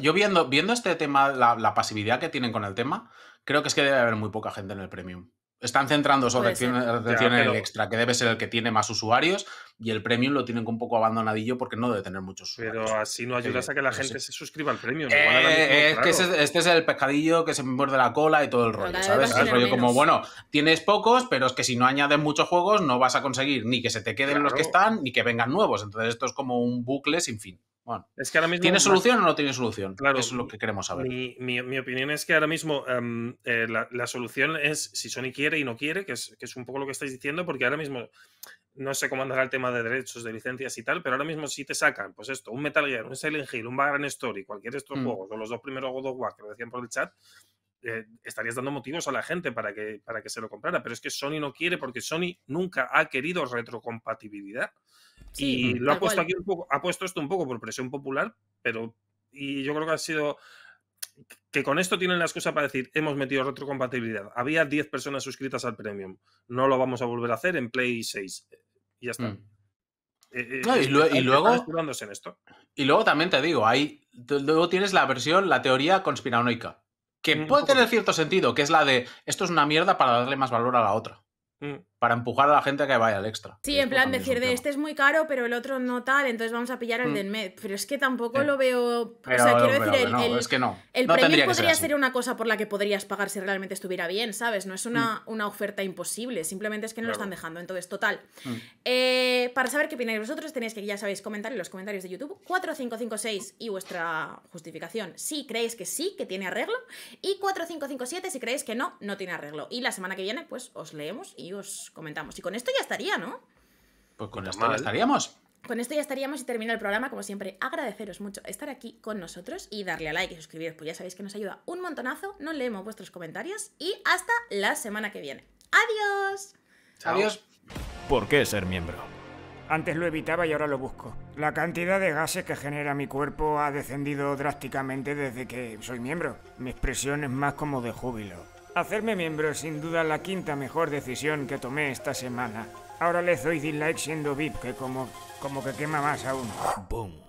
yo viendo, viendo este tema, la, pasividad que tienen con el tema, creo que es que debe haber muy poca gente en el premium. Están centrando su atención en el extra, que debe ser el que tiene más usuarios, y el premium lo tienen un poco abandonadillo porque no debe tener muchos usuarios. Pero así no ayudas a que la gente se suscriba al premium. Eh, eh, es que este es el pescadillo que se muerde la cola y todo el rollo, ¿sabes? como, bueno, tienes pocos, pero es que si no añades muchos juegos no vas a conseguir ni que se te queden los que están, ni que vengan nuevos. Entonces esto es como un bucle sin fin. Bueno, es que ahora mismo ¿Tiene solución o no tiene solución? Claro, es lo que queremos saber. Mi, mi, opinión es que ahora mismo em, eh, la, solución es si Sony quiere y no quiere, que es, un poco lo que estáis diciendo, porque ahora mismo no sé cómo andará el tema de derechos, de licencias y tal, pero ahora mismo si te sacan, pues esto, un Metal Gear, un Silent Hill, un Vagrant Story, cualquier de estos mm. juegos, o los dos primeros God of War que lo decían por el chat, eh, estarías dando motivos a la gente para que, para que se lo comprara. Pero es que Sony no quiere porque Sony nunca ha querido retrocompatibilidad y lo ha puesto aquí un poco, ha puesto esto un poco por presión popular, pero y yo creo que ha sido que con esto tienen la excusa para decir hemos metido retrocompatibilidad. Había 10 personas suscritas al Premium. No lo vamos a volver a hacer en Play 6. Y ya está. Mm. Eh, eh, y, luego y luego también te digo ahí luego tienes la versión la teoría conspiranoica que mm, puede tener cierto sentido que es la de esto es una mierda para darle más valor a la otra mm para empujar a la gente a que vaya al extra. Sí, en plan decir de este es muy caro, pero el otro no tal, entonces vamos a pillar el mm. del med. Pero es que tampoco lo veo. o sea, quiero decir, el, premio podría ser, una cosa por la que podrías pagar si realmente estuviera bien, ¿sabes? No es una, mm. una oferta imposible, simplemente es que no lo están dejando. Entonces, total. Mm. Eh, para saber qué opináis vosotros, tenéis que, ya sabéis, comentar en los comentarios de YouTube 4556 y vuestra justificación. Si creéis que sí, que tiene arreglo, y 4557 si creéis que no, no tiene arreglo. Y la semana que viene, pues os leemos y os comentamos. Y con esto ya estaría, ¿no? Pues con esto ya estaríamos. Con esto ya estaríamos y termina el programa, como siempre. Agradeceros mucho estar aquí con nosotros y darle a like y suscribiros, pues ya sabéis que nos ayuda un montonazo. Nos leemos vuestros comentarios y hasta la semana que viene. ¡Adiós! ¡Adiós! ¿Por qué ser miembro? Antes lo evitaba y ahora lo busco. La cantidad de gases que genera mi cuerpo ha descendido drásticamente desde que soy miembro. Mi expresión es más como de júbilo. Hacerme miembro es sin duda la quinta mejor decisión que tomé esta semana. Ahora le doy dislike siendo VIP, que como, como que quema más aún. Boom.